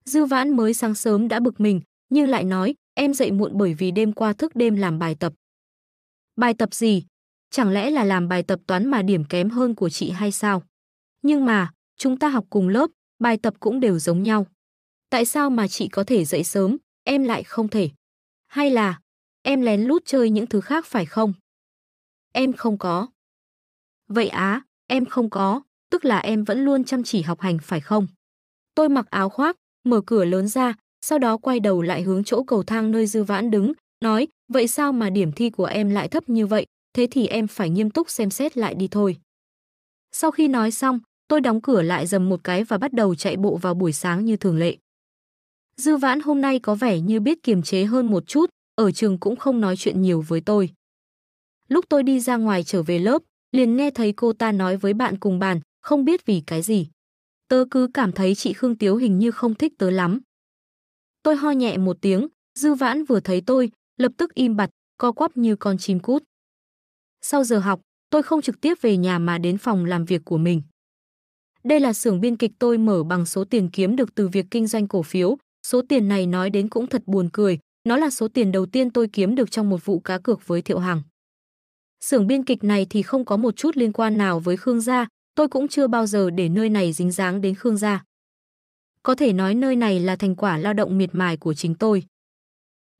Dư Vãn mới sáng sớm đã bực mình, nhưng lại nói em dậy muộn bởi vì đêm qua thức đêm làm bài tập. Bài tập gì? Chẳng lẽ là làm bài tập toán mà điểm kém hơn của chị hay sao? Nhưng mà, chúng ta học cùng lớp, bài tập cũng đều giống nhau. Tại sao mà chị có thể dậy sớm, em lại không thể? Hay là, em lén lút chơi những thứ khác phải không? Em không có. Vậy á, em không có, tức là em vẫn luôn chăm chỉ học hành phải không? Tôi mặc áo khoác, mở cửa lớn ra, sau đó quay đầu lại hướng chỗ cầu thang nơi Dư Vãn đứng, nói, vậy sao mà điểm thi của em lại thấp như vậy, thế thì em phải nghiêm túc xem xét lại đi thôi. Sau khi nói xong, tôi đóng cửa lại dầm một cái và bắt đầu chạy bộ vào buổi sáng như thường lệ. Dư Vãn hôm nay có vẻ như biết kiềm chế hơn một chút, ở trường cũng không nói chuyện nhiều với tôi. Lúc tôi đi ra ngoài trở về lớp, liền nghe thấy cô ta nói với bạn cùng bàn, không biết vì cái gì. Tớ cứ cảm thấy chị Khương Tiếu hình như không thích tớ lắm. Tôi ho nhẹ một tiếng, Dư Vãn vừa thấy tôi, lập tức im bặt, co quắp như con chim cút. Sau giờ học, tôi không trực tiếp về nhà mà đến phòng làm việc của mình. Đây là xưởng biên kịch tôi mở bằng số tiền kiếm được từ việc kinh doanh cổ phiếu. Số tiền này nói đến cũng thật buồn cười, nó là số tiền đầu tiên tôi kiếm được trong một vụ cá cược với Thiệu Hằng. Xưởng biên kịch này thì không có một chút liên quan nào với Khương gia, tôi cũng chưa bao giờ để nơi này dính dáng đến Khương gia. Có thể nói nơi này là thành quả lao động miệt mài của chính tôi.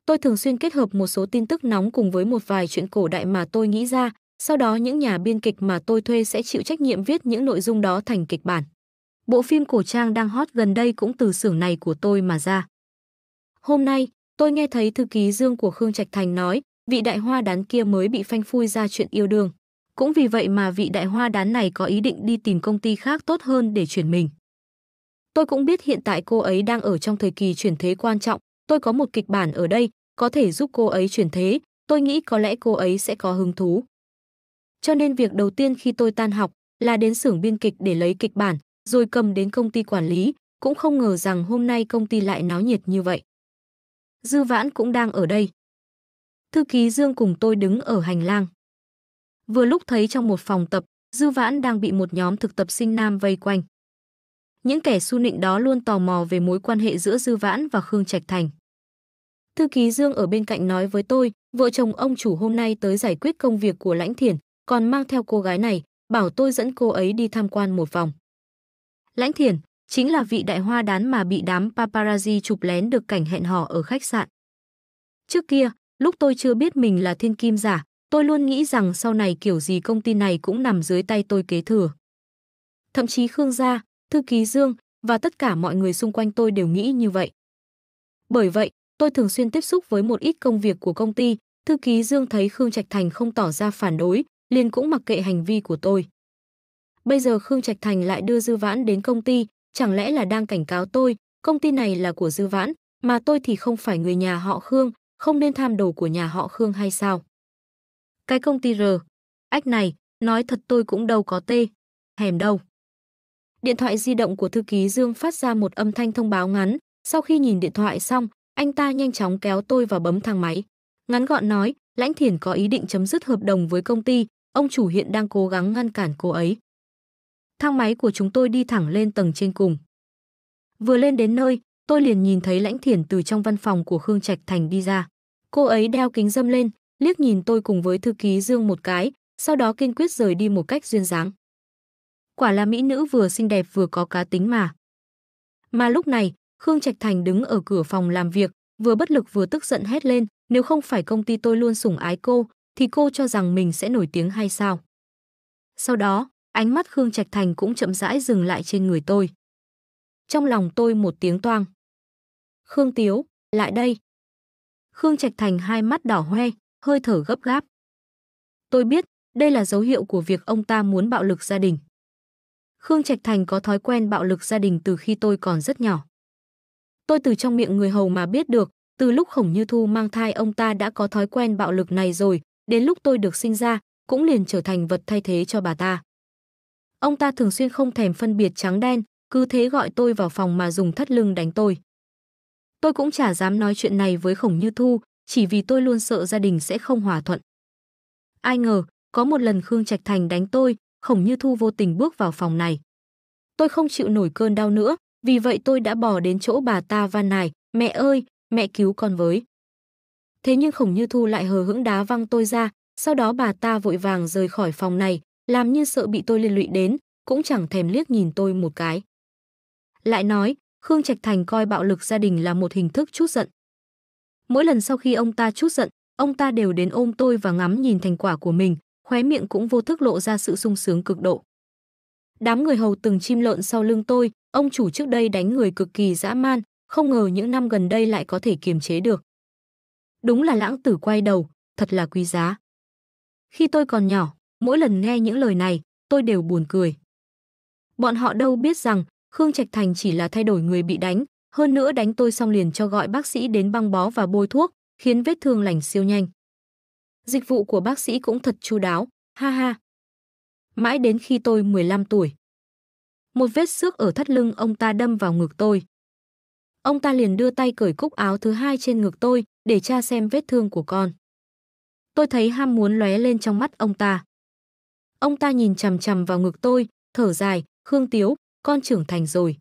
Tôi thường xuyên kết hợp một số tin tức nóng cùng với một vài chuyện cổ đại mà tôi nghĩ ra, sau đó những nhà biên kịch mà tôi thuê sẽ chịu trách nhiệm viết những nội dung đó thành kịch bản. Bộ phim cổ trang đang hot gần đây cũng từ xưởng này của tôi mà ra. Hôm nay, tôi nghe thấy thư ký Dương của Khương Trạch Thành nói, vị đại hoa đán kia mới bị phanh phui ra chuyện yêu đương. Cũng vì vậy mà vị đại hoa đán này có ý định đi tìm công ty khác tốt hơn để chuyển mình. Tôi cũng biết hiện tại cô ấy đang ở trong thời kỳ chuyển thế quan trọng, tôi có một kịch bản ở đây, có thể giúp cô ấy chuyển thế, tôi nghĩ có lẽ cô ấy sẽ có hứng thú. Cho nên việc đầu tiên khi tôi tan học là đến xưởng biên kịch để lấy kịch bản, rồi cầm đến công ty quản lý, cũng không ngờ rằng hôm nay công ty lại náo nhiệt như vậy. Dư Vãn cũng đang ở đây. Thư ký Dương cùng tôi đứng ở hành lang. Vừa lúc thấy trong một phòng tập, Dư Vãn đang bị một nhóm thực tập sinh nam vây quanh. Những kẻ su nịnh đó luôn tò mò về mối quan hệ giữa Dư Vãn và Khương Trạch Thành. Thư ký Dương ở bên cạnh nói với tôi, vợ chồng ông chủ hôm nay tới giải quyết công việc của Lãnh Thiền, còn mang theo cô gái này, bảo tôi dẫn cô ấy đi tham quan một vòng. Lãnh Thiền chính là vị đại hoa đán mà bị đám paparazzi chụp lén được cảnh hẹn hò ở khách sạn. Trước kia, lúc tôi chưa biết mình là thiên kim giả, tôi luôn nghĩ rằng sau này kiểu gì công ty này cũng nằm dưới tay tôi kế thừa. Thậm chí Khương Gia, Thư Ký Dương và tất cả mọi người xung quanh tôi đều nghĩ như vậy. Bởi vậy, tôi thường xuyên tiếp xúc với một ít công việc của công ty, Thư Ký Dương thấy Khương Trạch Thành không tỏ ra phản đối, liền cũng mặc kệ hành vi của tôi. Bây giờ Khương Trạch Thành lại đưa Dư Vãn đến công ty, chẳng lẽ là đang cảnh cáo tôi, công ty này là của Dư Vãn, mà tôi thì không phải người nhà họ Khương, không nên tham đồ của nhà họ Khương hay sao? Cái công ty R, ách này, nói thật tôi cũng đâu có tê, hèm đâu. Điện thoại di động của thư ký Dương phát ra một âm thanh thông báo ngắn, sau khi nhìn điện thoại xong, anh ta nhanh chóng kéo tôi vào bấm thang máy. Ngắn gọn nói, Lãnh Thiển có ý định chấm dứt hợp đồng với công ty, Ông chủ hiện đang cố gắng ngăn cản cô ấy. Thang máy của chúng tôi đi thẳng lên tầng trên cùng. Vừa lên đến nơi, tôi liền nhìn thấy Lãnh Thiển từ trong văn phòng của Khương Trạch Thành đi ra. Cô ấy đeo kính dâm lên, liếc nhìn tôi cùng với thư ký Dương một cái, sau đó kiên quyết rời đi một cách duyên dáng. Quả là mỹ nữ vừa xinh đẹp vừa có cá tính mà. Mà lúc này, Khương Trạch Thành đứng ở cửa phòng làm việc, vừa bất lực vừa tức giận hét lên, nếu không phải công ty tôi luôn sủng ái cô, thì cô cho rằng mình sẽ nổi tiếng hay sao? Sau đó, ánh mắt Khương Trạch Thành cũng chậm rãi dừng lại trên người tôi. Trong lòng tôi một tiếng toang. Khương Tiếu, lại đây. Khương Trạch Thành hai mắt đỏ hoe, hơi thở gấp gáp. Tôi biết, đây là dấu hiệu của việc ông ta muốn bạo lực gia đình. Khương Trạch Thành có thói quen bạo lực gia đình từ khi tôi còn rất nhỏ. Tôi từ trong miệng người hầu mà biết được, từ lúc Khổng Như Thu mang thai ông ta đã có thói quen bạo lực này rồi, đến lúc tôi được sinh ra, cũng liền trở thành vật thay thế cho bà ta. Ông ta thường xuyên không thèm phân biệt trắng đen, cứ thế gọi tôi vào phòng mà dùng thắt lưng đánh tôi. Tôi cũng chả dám nói chuyện này với Khổng Như Thu, chỉ vì tôi luôn sợ gia đình sẽ không hòa thuận. Ai ngờ, có một lần Khương Trạch Thành đánh tôi, Khổng Như Thu vô tình bước vào phòng này. Tôi không chịu nổi cơn đau nữa, vì vậy tôi đã bỏ đến chỗ bà ta van nài, mẹ ơi, mẹ cứu con với thế nhưng khổng như thu lại hờ hững đá văng tôi ra sau đó bà ta vội vàng rời khỏi phòng này làm như sợ bị tôi liên lụy đến cũng chẳng thèm liếc nhìn tôi một cái lại nói khương trạch thành coi bạo lực gia đình là một hình thức chút giận mỗi lần sau khi ông ta chút giận ông ta đều đến ôm tôi và ngắm nhìn thành quả của mình khóe miệng cũng vô thức lộ ra sự sung sướng cực độ đám người hầu từng chim lợn sau lưng tôi ông chủ trước đây đánh người cực kỳ dã man không ngờ những năm gần đây lại có thể kiềm chế được Đúng là lãng tử quay đầu, thật là quý giá. Khi tôi còn nhỏ, mỗi lần nghe những lời này, tôi đều buồn cười. Bọn họ đâu biết rằng, Khương Trạch Thành chỉ là thay đổi người bị đánh, hơn nữa đánh tôi xong liền cho gọi bác sĩ đến băng bó và bôi thuốc, khiến vết thương lành siêu nhanh. Dịch vụ của bác sĩ cũng thật chu đáo, ha ha. Mãi đến khi tôi 15 tuổi, một vết xước ở thắt lưng ông ta đâm vào ngực tôi, Ông ta liền đưa tay cởi cúc áo thứ hai trên ngực tôi để cha xem vết thương của con. Tôi thấy ham muốn lóe lên trong mắt ông ta. Ông ta nhìn chằm chằm vào ngực tôi, thở dài, Khương Tiếu, con trưởng thành rồi.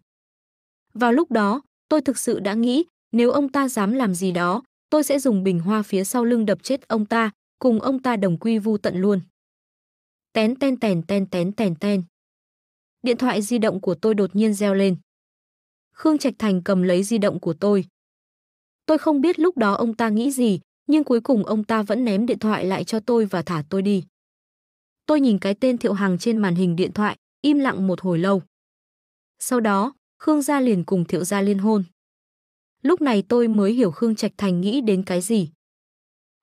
Vào lúc đó, tôi thực sự đã nghĩ, nếu ông ta dám làm gì đó, tôi sẽ dùng bình hoa phía sau lưng đập chết ông ta, cùng ông ta đồng quy vu tận luôn. Tén ten tèn ten tén tèn ten. Điện thoại di động của tôi đột nhiên reo lên. Khương Trạch Thành cầm lấy di động của tôi. Tôi không biết lúc đó ông ta nghĩ gì, nhưng cuối cùng ông ta vẫn ném điện thoại lại cho tôi và thả tôi đi. Tôi nhìn cái tên Thiệu Hằng trên màn hình điện thoại, im lặng một hồi lâu. Sau đó, Khương gia liền cùng Thiệu gia liên hôn. Lúc này tôi mới hiểu Khương Trạch Thành nghĩ đến cái gì.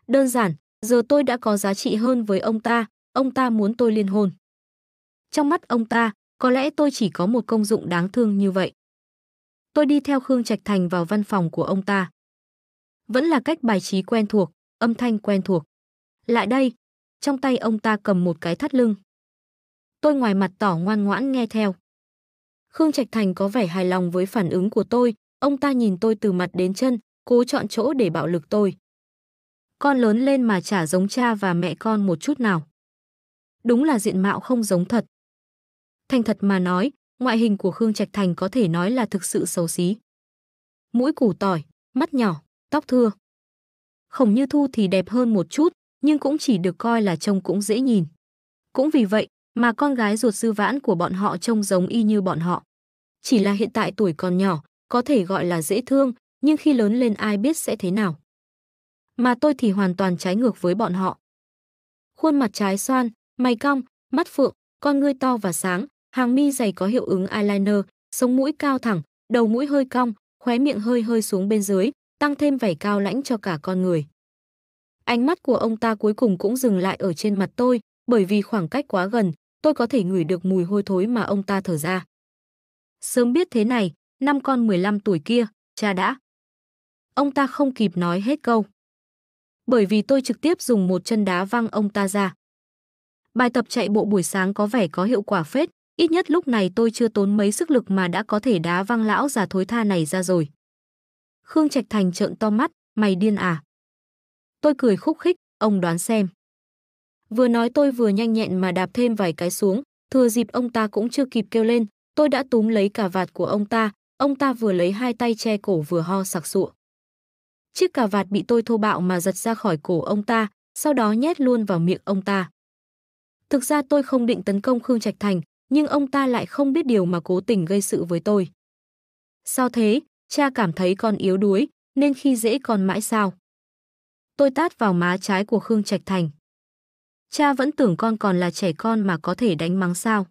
Đơn giản, giờ tôi đã có giá trị hơn với ông ta, ông ta muốn tôi liên hôn. Trong mắt ông ta, có lẽ tôi chỉ có một công dụng đáng thương như vậy. Tôi đi theo Khương Trạch Thành vào văn phòng của ông ta. Vẫn là cách bài trí quen thuộc, âm thanh quen thuộc. Lại đây, trong tay ông ta cầm một cái thắt lưng. Tôi ngoài mặt tỏ ngoan ngoãn nghe theo. Khương Trạch Thành có vẻ hài lòng với phản ứng của tôi, ông ta nhìn tôi từ mặt đến chân, cố chọn chỗ để bạo lực tôi. Con lớn lên mà chả giống cha và mẹ con một chút nào. Đúng là diện mạo không giống thật. Thành thật mà nói, Ngoại hình của Khương Trạch Thành có thể nói là thực sự xấu xí. Mũi củ tỏi, mắt nhỏ, tóc thưa. Khổng Như Thu thì đẹp hơn một chút, nhưng cũng chỉ được coi là trông cũng dễ nhìn. Cũng vì vậy mà con gái ruột sư vãn của bọn họ trông giống y như bọn họ. Chỉ là hiện tại tuổi còn nhỏ, có thể gọi là dễ thương, nhưng khi lớn lên ai biết sẽ thế nào. Mà tôi thì hoàn toàn trái ngược với bọn họ. Khuôn mặt trái xoan, mày cong, mắt phượng, con ngươi to và sáng, hàng mi dày có hiệu ứng eyeliner, sống mũi cao thẳng, đầu mũi hơi cong, khóe miệng hơi hơi xuống bên dưới, tăng thêm vẻ cao lãnh cho cả con người. Ánh mắt của ông ta cuối cùng cũng dừng lại ở trên mặt tôi, bởi vì khoảng cách quá gần, tôi có thể ngửi được mùi hôi thối mà ông ta thở ra. Sớm biết thế này, năm con 15 tuổi kia, cha đã. Ông ta không kịp nói hết câu. Bởi vì tôi trực tiếp dùng một chân đá văng ông ta ra. Bài tập chạy bộ buổi sáng có vẻ có hiệu quả phết, ít nhất lúc này tôi chưa tốn mấy sức lực mà đã có thể đá văng lão già thối tha này ra rồi. Khương Trạch Thành trợn to mắt, mày điên à? Tôi cười khúc khích, ông đoán xem. Vừa nói tôi vừa nhanh nhẹn mà đạp thêm vài cái xuống, thừa dịp ông ta cũng chưa kịp kêu lên, tôi đã túm lấy cả vạt của ông ta, ông ta vừa lấy hai tay che cổ vừa ho sặc sụa. Chiếc cà vạt bị tôi thô bạo mà giật ra khỏi cổ ông ta, sau đó nhét luôn vào miệng ông ta. Thực ra tôi không định tấn công Khương Trạch Thành, nhưng ông ta lại không biết điều mà cố tình gây sự với tôi. Sao thế, cha cảm thấy con yếu đuối, nên khi dễ con mãi sao? Tôi tát vào má trái của Khương Trạch Thành. Cha vẫn tưởng con còn là trẻ con mà có thể đánh mắng sao.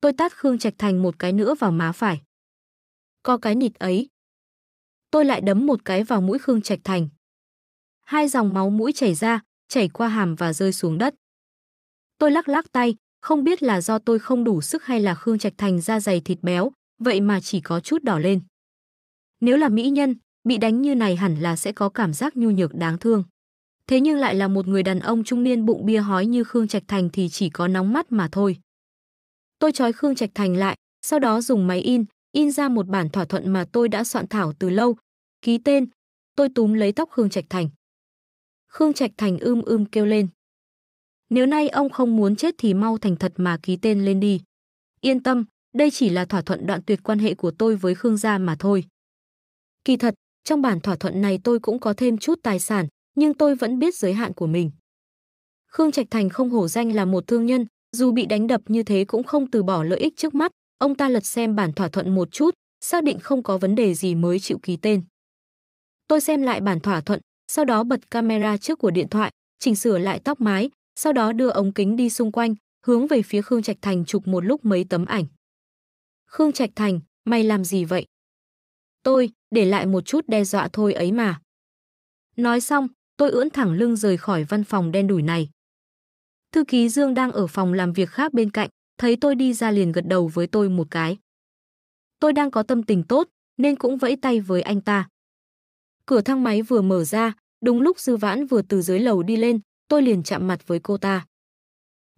Tôi tát Khương Trạch Thành một cái nữa vào má phải. Có cái nịt ấy. Tôi lại đấm một cái vào mũi Khương Trạch Thành. Hai dòng máu mũi chảy ra, chảy qua hàm và rơi xuống đất. Tôi lắc lắc tay, không biết là do tôi không đủ sức hay là Khương Trạch Thành da dày thịt béo, vậy mà chỉ có chút đỏ lên. Nếu là mỹ nhân, bị đánh như này hẳn là sẽ có cảm giác nhu nhược đáng thương. Thế nhưng lại là một người đàn ông trung niên bụng bia hói như Khương Trạch Thành thì chỉ có nóng mắt mà thôi. Tôi trói Khương Trạch Thành lại, sau đó dùng máy in, in ra một bản thỏa thuận mà tôi đã soạn thảo từ lâu, ký tên, tôi túm lấy tóc Khương Trạch Thành. Khương Trạch Thành ưm ưm kêu lên. Nếu nay ông không muốn chết thì mau thành thật mà ký tên lên đi. Yên tâm, đây chỉ là thỏa thuận đoạn tuyệt quan hệ của tôi với Khương gia mà thôi. Kỳ thật, trong bản thỏa thuận này tôi cũng có thêm chút tài sản, nhưng tôi vẫn biết giới hạn của mình. Khương Trạch Thành không hổ danh là một thương nhân, dù bị đánh đập như thế cũng không từ bỏ lợi ích trước mắt, ông ta lật xem bản thỏa thuận một chút, xác định không có vấn đề gì mới chịu ký tên. Tôi xem lại bản thỏa thuận, sau đó bật camera trước của điện thoại, chỉnh sửa lại tóc mái, sau đó đưa ống kính đi xung quanh, hướng về phía Khương Trạch Thành chụp một lúc mấy tấm ảnh. Khương Trạch Thành, mày làm gì vậy? Tôi, để lại một chút đe dọa thôi ấy mà. Nói xong, tôi ưỡn thẳng lưng rời khỏi văn phòng đen đủi này. Thư ký Dương đang ở phòng làm việc khác bên cạnh, thấy tôi đi ra liền gật đầu với tôi một cái. Tôi đang có tâm tình tốt, nên cũng vẫy tay với anh ta. Cửa thang máy vừa mở ra, đúng lúc Dư Vãn vừa từ dưới lầu đi lên, tôi liền chạm mặt với cô ta.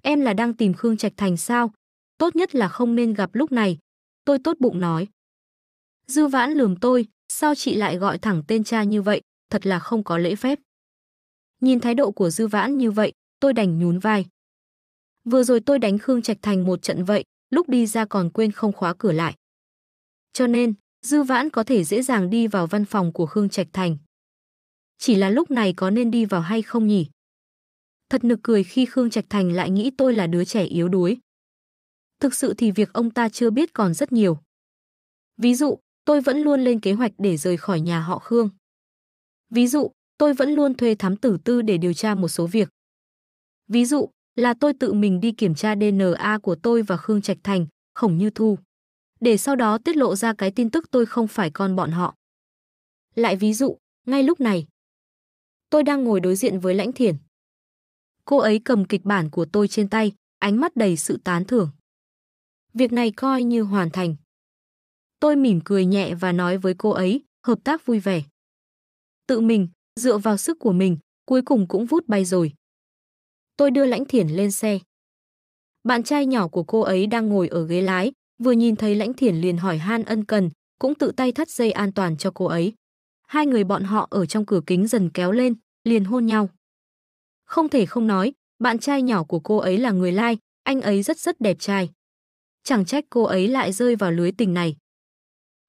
Em là đang tìm Khương Trạch Thành sao? Tốt nhất là không nên gặp lúc này. Tôi tốt bụng nói. Dư vãn lườm tôi, sao chị lại gọi thẳng tên cha như vậy, thật là không có lễ phép. Nhìn thái độ của dư vãn như vậy, tôi đành nhún vai. Vừa rồi tôi đánh Khương Trạch Thành một trận vậy, lúc đi ra còn quên không khóa cửa lại. Cho nên, Dư Vãn có thể dễ dàng đi vào văn phòng của Khương Trạch Thành. Chỉ là lúc này có nên đi vào hay không nhỉ? Thật nực cười khi Khương Trạch Thành lại nghĩ tôi là đứa trẻ yếu đuối. Thực sự thì việc ông ta chưa biết còn rất nhiều. Ví dụ, tôi vẫn luôn lên kế hoạch để rời khỏi nhà họ Khương. Ví dụ, tôi vẫn luôn thuê thám tử tư để điều tra một số việc. Ví dụ, là tôi tự mình đi kiểm tra DNA của tôi và Khương Trạch Thành, Khổng Như Thu. Để sau đó tiết lộ ra cái tin tức tôi không phải con bọn họ. Lại ví dụ, ngay lúc này, tôi đang ngồi đối diện với Lãnh Thiển. Cô ấy cầm kịch bản của tôi trên tay, ánh mắt đầy sự tán thưởng. Việc này coi như hoàn thành. Tôi mỉm cười nhẹ và nói với cô ấy, hợp tác vui vẻ. Tự mình, dựa vào sức của mình, cuối cùng cũng vút bay rồi. Tôi đưa lãnh thiển lên xe. Bạn trai nhỏ của cô ấy đang ngồi ở ghế lái, vừa nhìn thấy lãnh thiển liền hỏi han ân cần, cũng tự tay thắt dây an toàn cho cô ấy. Hai người bọn họ ở trong cửa kính dần kéo lên, liền hôn nhau. Không thể không nói, bạn trai nhỏ của cô ấy là người Lai, anh ấy rất rất đẹp trai. Chẳng trách cô ấy lại rơi vào lưới tình này.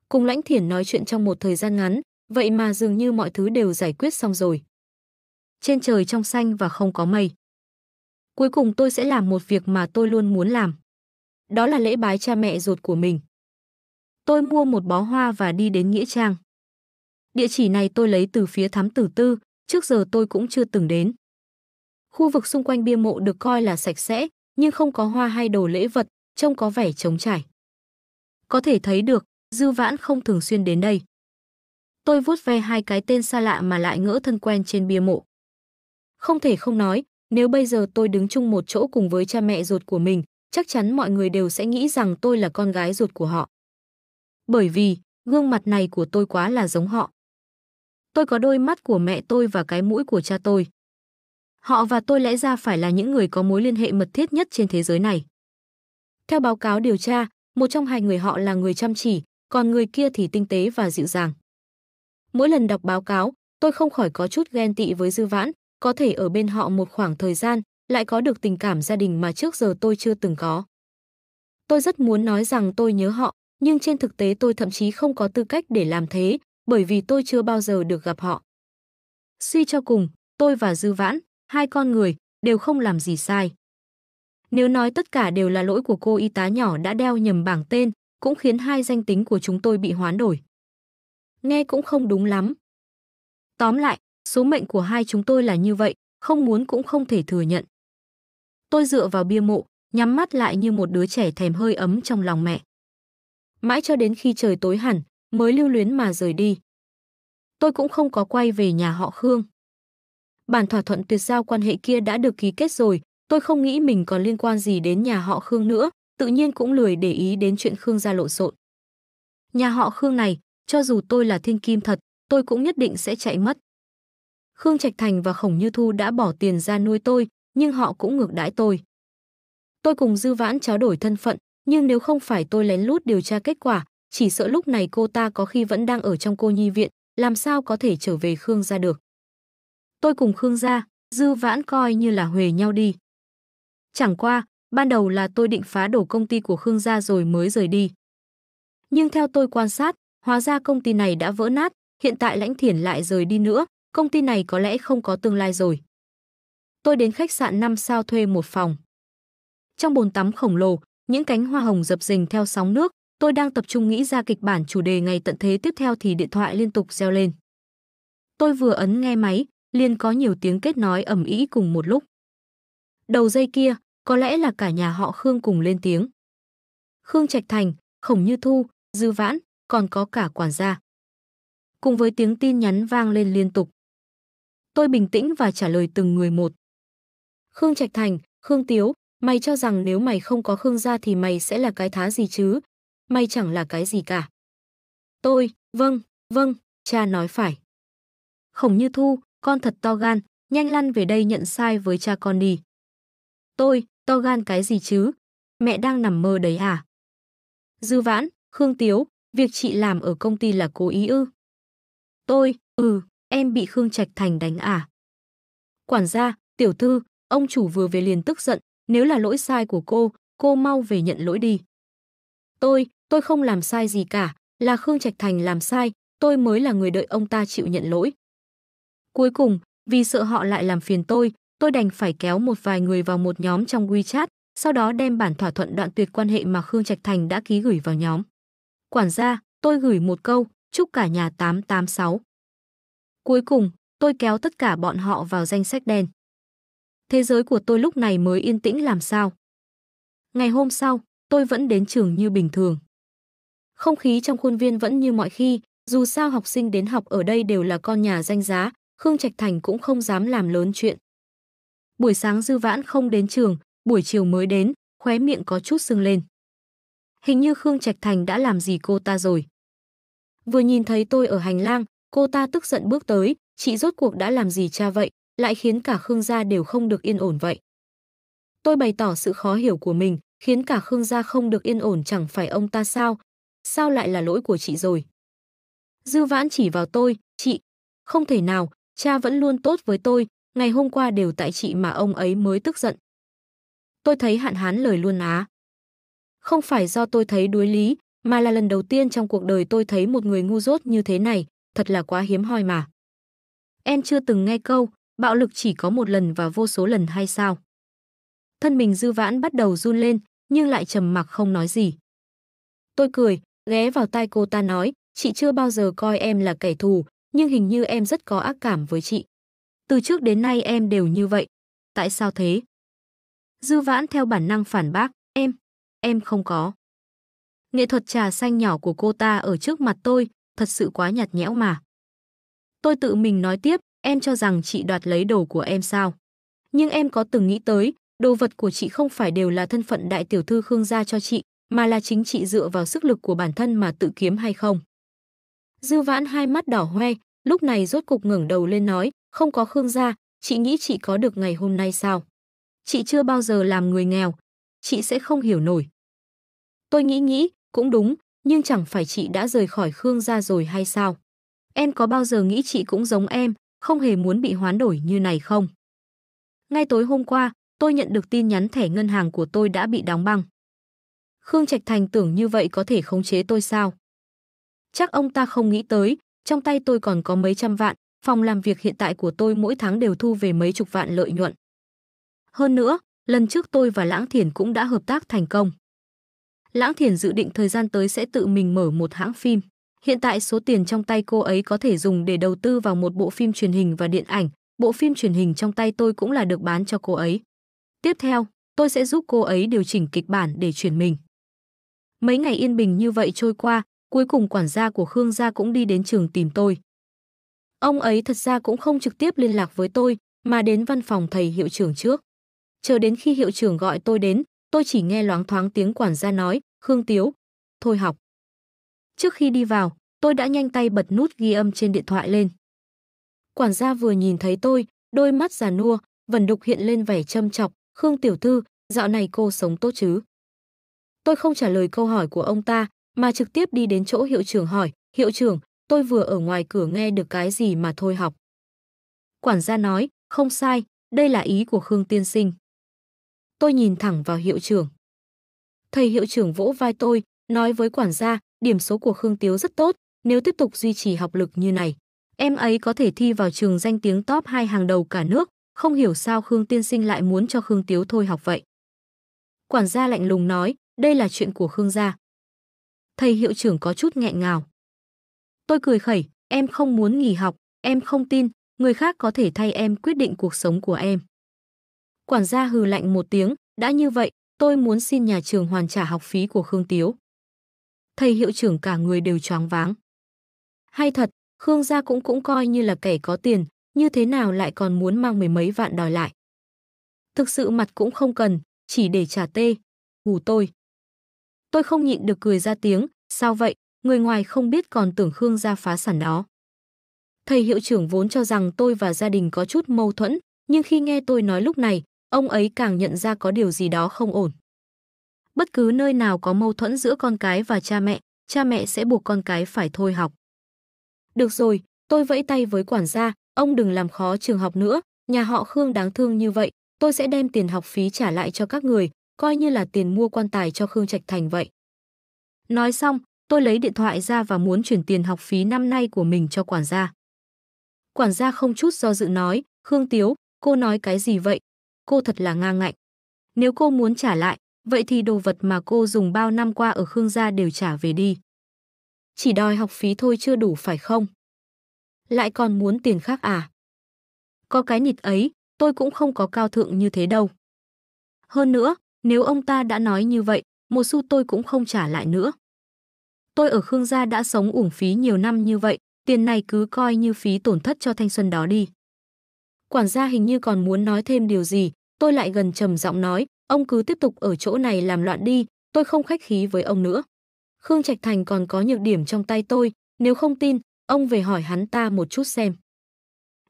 Cùng Lãnh Thiển nói chuyện trong một thời gian ngắn, vậy mà dường như mọi thứ đều giải quyết xong rồi. Trên trời trong xanh và không có mây. Cuối cùng tôi sẽ làm một việc mà tôi luôn muốn làm. Đó là lễ bái cha mẹ ruột của mình. Tôi mua một bó hoa và đi đến Nghĩa Trang. Địa chỉ này tôi lấy từ phía thám tử tư, trước giờ tôi cũng chưa từng đến. Khu vực xung quanh bia mộ được coi là sạch sẽ, nhưng không có hoa hay đồ lễ vật, trông có vẻ trống trải. Có thể thấy được, Dư Vãn không thường xuyên đến đây. Tôi vuốt ve hai cái tên xa lạ mà lại ngỡ thân quen trên bia mộ. Không thể không nói, nếu bây giờ tôi đứng chung một chỗ cùng với cha mẹ ruột của mình, chắc chắn mọi người đều sẽ nghĩ rằng tôi là con gái ruột của họ. Bởi vì, gương mặt này của tôi quá là giống họ. Tôi có đôi mắt của mẹ tôi và cái mũi của cha tôi. Họ và tôi lẽ ra phải là những người có mối liên hệ mật thiết nhất trên thế giới này. Theo báo cáo điều tra, một trong hai người họ là người chăm chỉ, còn người kia thì tinh tế và dịu dàng. Mỗi lần đọc báo cáo, tôi không khỏi có chút ghen tị với Dư Vãn, có thể ở bên họ một khoảng thời gian, lại có được tình cảm gia đình mà trước giờ tôi chưa từng có. Tôi rất muốn nói rằng tôi nhớ họ, nhưng trên thực tế tôi thậm chí không có tư cách để làm thế, bởi vì tôi chưa bao giờ được gặp họ. Suy cho cùng, tôi và Dư Vãn, Hai con người đều không làm gì sai. Nếu nói tất cả đều là lỗi của cô y tá nhỏ đã đeo nhầm bảng tên, cũng khiến hai danh tính của chúng tôi bị hoán đổi. Nghe cũng không đúng lắm. Tóm lại, số mệnh của hai chúng tôi là như vậy, không muốn cũng không thể thừa nhận. Tôi dựa vào bia mộ, nhắm mắt lại như một đứa trẻ thèm hơi ấm trong lòng mẹ. Mãi cho đến khi trời tối hẳn, mới lưu luyến mà rời đi. Tôi cũng không có quay về nhà họ Khương bản thỏa thuận tuyệt giao quan hệ kia đã được ký kết rồi, tôi không nghĩ mình còn liên quan gì đến nhà họ Khương nữa, tự nhiên cũng lười để ý đến chuyện Khương gia lộn xộn. Nhà họ Khương này, cho dù tôi là thiên kim thật, tôi cũng nhất định sẽ chạy mất. Khương Trạch Thành và Khổng Như Thu đã bỏ tiền ra nuôi tôi, nhưng họ cũng ngược đãi tôi. Tôi cùng Dư Vãn trao đổi thân phận, nhưng nếu không phải tôi lén lút điều tra kết quả, chỉ sợ lúc này cô ta có khi vẫn đang ở trong cô nhi viện, làm sao có thể trở về Khương gia được tôi cùng Khương gia, Dư Vãn coi như là huề nhau đi. Chẳng qua, ban đầu là tôi định phá đổ công ty của Khương gia rồi mới rời đi. Nhưng theo tôi quan sát, hóa ra công ty này đã vỡ nát, hiện tại Lãnh Thiển lại rời đi nữa, công ty này có lẽ không có tương lai rồi. Tôi đến khách sạn 5 sao thuê một phòng. Trong bồn tắm khổng lồ, những cánh hoa hồng dập dình theo sóng nước, tôi đang tập trung nghĩ ra kịch bản chủ đề ngày tận thế tiếp theo thì điện thoại liên tục reo lên. Tôi vừa ấn nghe máy, liền có nhiều tiếng kết nói ầm ĩ cùng một lúc. Đầu dây kia, có lẽ là cả nhà họ Khương cùng lên tiếng. Khương Trạch Thành, Khổng Như Thu, Dư Vãn, còn có cả quản gia. Cùng với tiếng tin nhắn vang lên liên tục. Tôi bình tĩnh và trả lời từng người một. Khương Trạch Thành, Khương Tiếu, mày cho rằng nếu mày không có Khương gia thì mày sẽ là cái thá gì chứ? Mày chẳng là cái gì cả. Tôi, vâng, vâng, cha nói phải. Khổng Như Thu, con thật to gan, nhanh lăn về đây nhận sai với cha con đi. Tôi, to gan cái gì chứ? Mẹ đang nằm mơ đấy à? Dư vãn, Khương Tiếu, việc chị làm ở công ty là cố ý ư? Tôi, ừ, em bị Khương Trạch Thành đánh à? Quản gia, tiểu thư, ông chủ vừa về liền tức giận, nếu là lỗi sai của cô, cô mau về nhận lỗi đi. Tôi, tôi không làm sai gì cả, là Khương Trạch Thành làm sai, tôi mới là người đợi ông ta chịu nhận lỗi. Cuối cùng, vì sợ họ lại làm phiền tôi, tôi đành phải kéo một vài người vào một nhóm trong WeChat, sau đó đem bản thỏa thuận đoạn tuyệt quan hệ mà Khương Trạch Thành đã ký gửi vào nhóm. Quản gia, tôi gửi một câu, chúc cả nhà 886. Cuối cùng, tôi kéo tất cả bọn họ vào danh sách đen. Thế giới của tôi lúc này mới yên tĩnh làm sao. Ngày hôm sau, tôi vẫn đến trường như bình thường. Không khí trong khuôn viên vẫn như mọi khi, dù sao học sinh đến học ở đây đều là con nhà danh giá, Khương Trạch Thành cũng không dám làm lớn chuyện. Buổi sáng Dư Vãn không đến trường, buổi chiều mới đến, khóe miệng có chút sưng lên. Hình như Khương Trạch Thành đã làm gì cô ta rồi. Vừa nhìn thấy tôi ở hành lang, cô ta tức giận bước tới, chị rốt cuộc đã làm gì cha vậy, lại khiến cả Khương gia đều không được yên ổn vậy. Tôi bày tỏ sự khó hiểu của mình, khiến cả Khương gia không được yên ổn chẳng phải ông ta sao? Sao lại là lỗi của chị rồi? Dư Vãn chỉ vào tôi, chị, không thể nào, Cha vẫn luôn tốt với tôi, ngày hôm qua đều tại chị mà ông ấy mới tức giận. Tôi thấy hạn hán lời luôn á. Không phải do tôi thấy đuối lý, mà là lần đầu tiên trong cuộc đời tôi thấy một người ngu dốt như thế này, thật là quá hiếm hoi mà. Em chưa từng nghe câu, bạo lực chỉ có một lần và vô số lần hay sao? Thân mình dư vãn bắt đầu run lên, nhưng lại trầm mặc không nói gì. Tôi cười, ghé vào tai cô ta nói, chị chưa bao giờ coi em là kẻ thù, nhưng hình như em rất có ác cảm với chị. Từ trước đến nay em đều như vậy. Tại sao thế? Dư vãn theo bản năng phản bác, em, em không có. Nghệ thuật trà xanh nhỏ của cô ta ở trước mặt tôi, thật sự quá nhạt nhẽo mà. Tôi tự mình nói tiếp, em cho rằng chị đoạt lấy đồ của em sao. Nhưng em có từng nghĩ tới, đồ vật của chị không phải đều là thân phận đại tiểu thư Khương gia cho chị, mà là chính chị dựa vào sức lực của bản thân mà tự kiếm hay không. Dư vãn hai mắt đỏ hoe, lúc này rốt cục ngẩng đầu lên nói, không có Khương gia, chị nghĩ chị có được ngày hôm nay sao? Chị chưa bao giờ làm người nghèo, chị sẽ không hiểu nổi. Tôi nghĩ nghĩ, cũng đúng, nhưng chẳng phải chị đã rời khỏi Khương gia rồi hay sao? Em có bao giờ nghĩ chị cũng giống em, không hề muốn bị hoán đổi như này không? Ngay tối hôm qua, tôi nhận được tin nhắn thẻ ngân hàng của tôi đã bị đóng băng. Khương Trạch Thành tưởng như vậy có thể khống chế tôi sao? Chắc ông ta không nghĩ tới, trong tay tôi còn có mấy trăm vạn, phòng làm việc hiện tại của tôi mỗi tháng đều thu về mấy chục vạn lợi nhuận. Hơn nữa, lần trước tôi và Lãng Thiển cũng đã hợp tác thành công. Lãng Thiển dự định thời gian tới sẽ tự mình mở một hãng phim. Hiện tại số tiền trong tay cô ấy có thể dùng để đầu tư vào một bộ phim truyền hình và điện ảnh. Bộ phim truyền hình trong tay tôi cũng là được bán cho cô ấy. Tiếp theo, tôi sẽ giúp cô ấy điều chỉnh kịch bản để chuyển mình. Mấy ngày yên bình như vậy trôi qua, Cuối cùng quản gia của Khương gia cũng đi đến trường tìm tôi. Ông ấy thật ra cũng không trực tiếp liên lạc với tôi, mà đến văn phòng thầy hiệu trưởng trước. Chờ đến khi hiệu trưởng gọi tôi đến, tôi chỉ nghe loáng thoáng tiếng quản gia nói, Khương Tiếu, thôi học. Trước khi đi vào, tôi đã nhanh tay bật nút ghi âm trên điện thoại lên. Quản gia vừa nhìn thấy tôi, đôi mắt già nua, vần đục hiện lên vẻ châm chọc, Khương Tiểu Thư, dạo này cô sống tốt chứ? Tôi không trả lời câu hỏi của ông ta, mà trực tiếp đi đến chỗ hiệu trưởng hỏi, hiệu trưởng, tôi vừa ở ngoài cửa nghe được cái gì mà thôi học. Quản gia nói, không sai, đây là ý của Khương tiên sinh. Tôi nhìn thẳng vào hiệu trưởng. Thầy hiệu trưởng vỗ vai tôi, nói với quản gia, điểm số của Khương Tiếu rất tốt, nếu tiếp tục duy trì học lực như này. Em ấy có thể thi vào trường danh tiếng top 2 hàng đầu cả nước, không hiểu sao Khương tiên sinh lại muốn cho Khương Tiếu thôi học vậy. Quản gia lạnh lùng nói, đây là chuyện của Khương gia thầy hiệu trưởng có chút nghẹn ngào. Tôi cười khẩy, em không muốn nghỉ học, em không tin, người khác có thể thay em quyết định cuộc sống của em. Quản gia hừ lạnh một tiếng, đã như vậy, tôi muốn xin nhà trường hoàn trả học phí của Khương Tiếu. Thầy hiệu trưởng cả người đều choáng váng. Hay thật, Khương gia cũng cũng coi như là kẻ có tiền, như thế nào lại còn muốn mang mười mấy vạn đòi lại. Thực sự mặt cũng không cần, chỉ để trả tê, hù tôi. Tôi không nhịn được cười ra tiếng, sao vậy, người ngoài không biết còn tưởng Khương gia phá sản đó. Thầy hiệu trưởng vốn cho rằng tôi và gia đình có chút mâu thuẫn, nhưng khi nghe tôi nói lúc này, ông ấy càng nhận ra có điều gì đó không ổn. Bất cứ nơi nào có mâu thuẫn giữa con cái và cha mẹ, cha mẹ sẽ buộc con cái phải thôi học. Được rồi, tôi vẫy tay với quản gia, ông đừng làm khó trường học nữa, nhà họ Khương đáng thương như vậy, tôi sẽ đem tiền học phí trả lại cho các người, coi như là tiền mua quan tài cho Khương Trạch Thành vậy. Nói xong, tôi lấy điện thoại ra và muốn chuyển tiền học phí năm nay của mình cho quản gia. Quản gia không chút do dự nói, Khương Tiếu, cô nói cái gì vậy? Cô thật là ngang ngạnh. Nếu cô muốn trả lại, vậy thì đồ vật mà cô dùng bao năm qua ở Khương gia đều trả về đi. Chỉ đòi học phí thôi chưa đủ phải không? Lại còn muốn tiền khác à? Có cái nịt ấy, tôi cũng không có cao thượng như thế đâu. Hơn nữa, nếu ông ta đã nói như vậy, một xu tôi cũng không trả lại nữa. Tôi ở Khương gia đã sống uổng phí nhiều năm như vậy, tiền này cứ coi như phí tổn thất cho thanh xuân đó đi. Quản gia hình như còn muốn nói thêm điều gì, tôi lại gần trầm giọng nói, ông cứ tiếp tục ở chỗ này làm loạn đi, tôi không khách khí với ông nữa. Khương Trạch Thành còn có nhược điểm trong tay tôi, nếu không tin, ông về hỏi hắn ta một chút xem.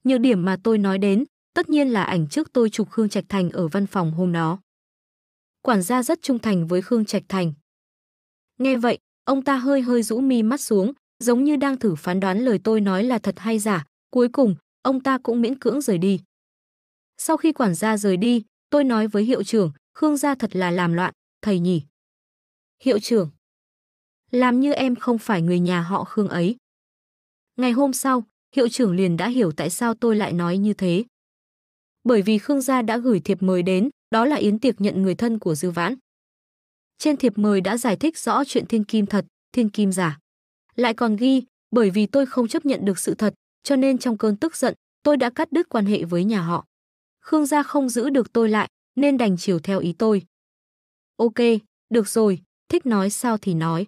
Nhược điểm mà tôi nói đến, tất nhiên là ảnh trước tôi chụp Khương Trạch Thành ở văn phòng hôm đó quản gia rất trung thành với Khương Trạch Thành. Nghe vậy, ông ta hơi hơi rũ mi mắt xuống, giống như đang thử phán đoán lời tôi nói là thật hay giả, cuối cùng, ông ta cũng miễn cưỡng rời đi. Sau khi quản gia rời đi, tôi nói với hiệu trưởng, Khương gia thật là làm loạn, thầy nhỉ. Hiệu trưởng, làm như em không phải người nhà họ Khương ấy. Ngày hôm sau, hiệu trưởng liền đã hiểu tại sao tôi lại nói như thế. Bởi vì Khương gia đã gửi thiệp mời đến, đó là yến tiệc nhận người thân của Dư Vãn. Trên thiệp mời đã giải thích rõ chuyện thiên kim thật, thiên kim giả. Lại còn ghi, bởi vì tôi không chấp nhận được sự thật, cho nên trong cơn tức giận, tôi đã cắt đứt quan hệ với nhà họ. Khương gia không giữ được tôi lại, nên đành chiều theo ý tôi. Ok, được rồi, thích nói sao thì nói.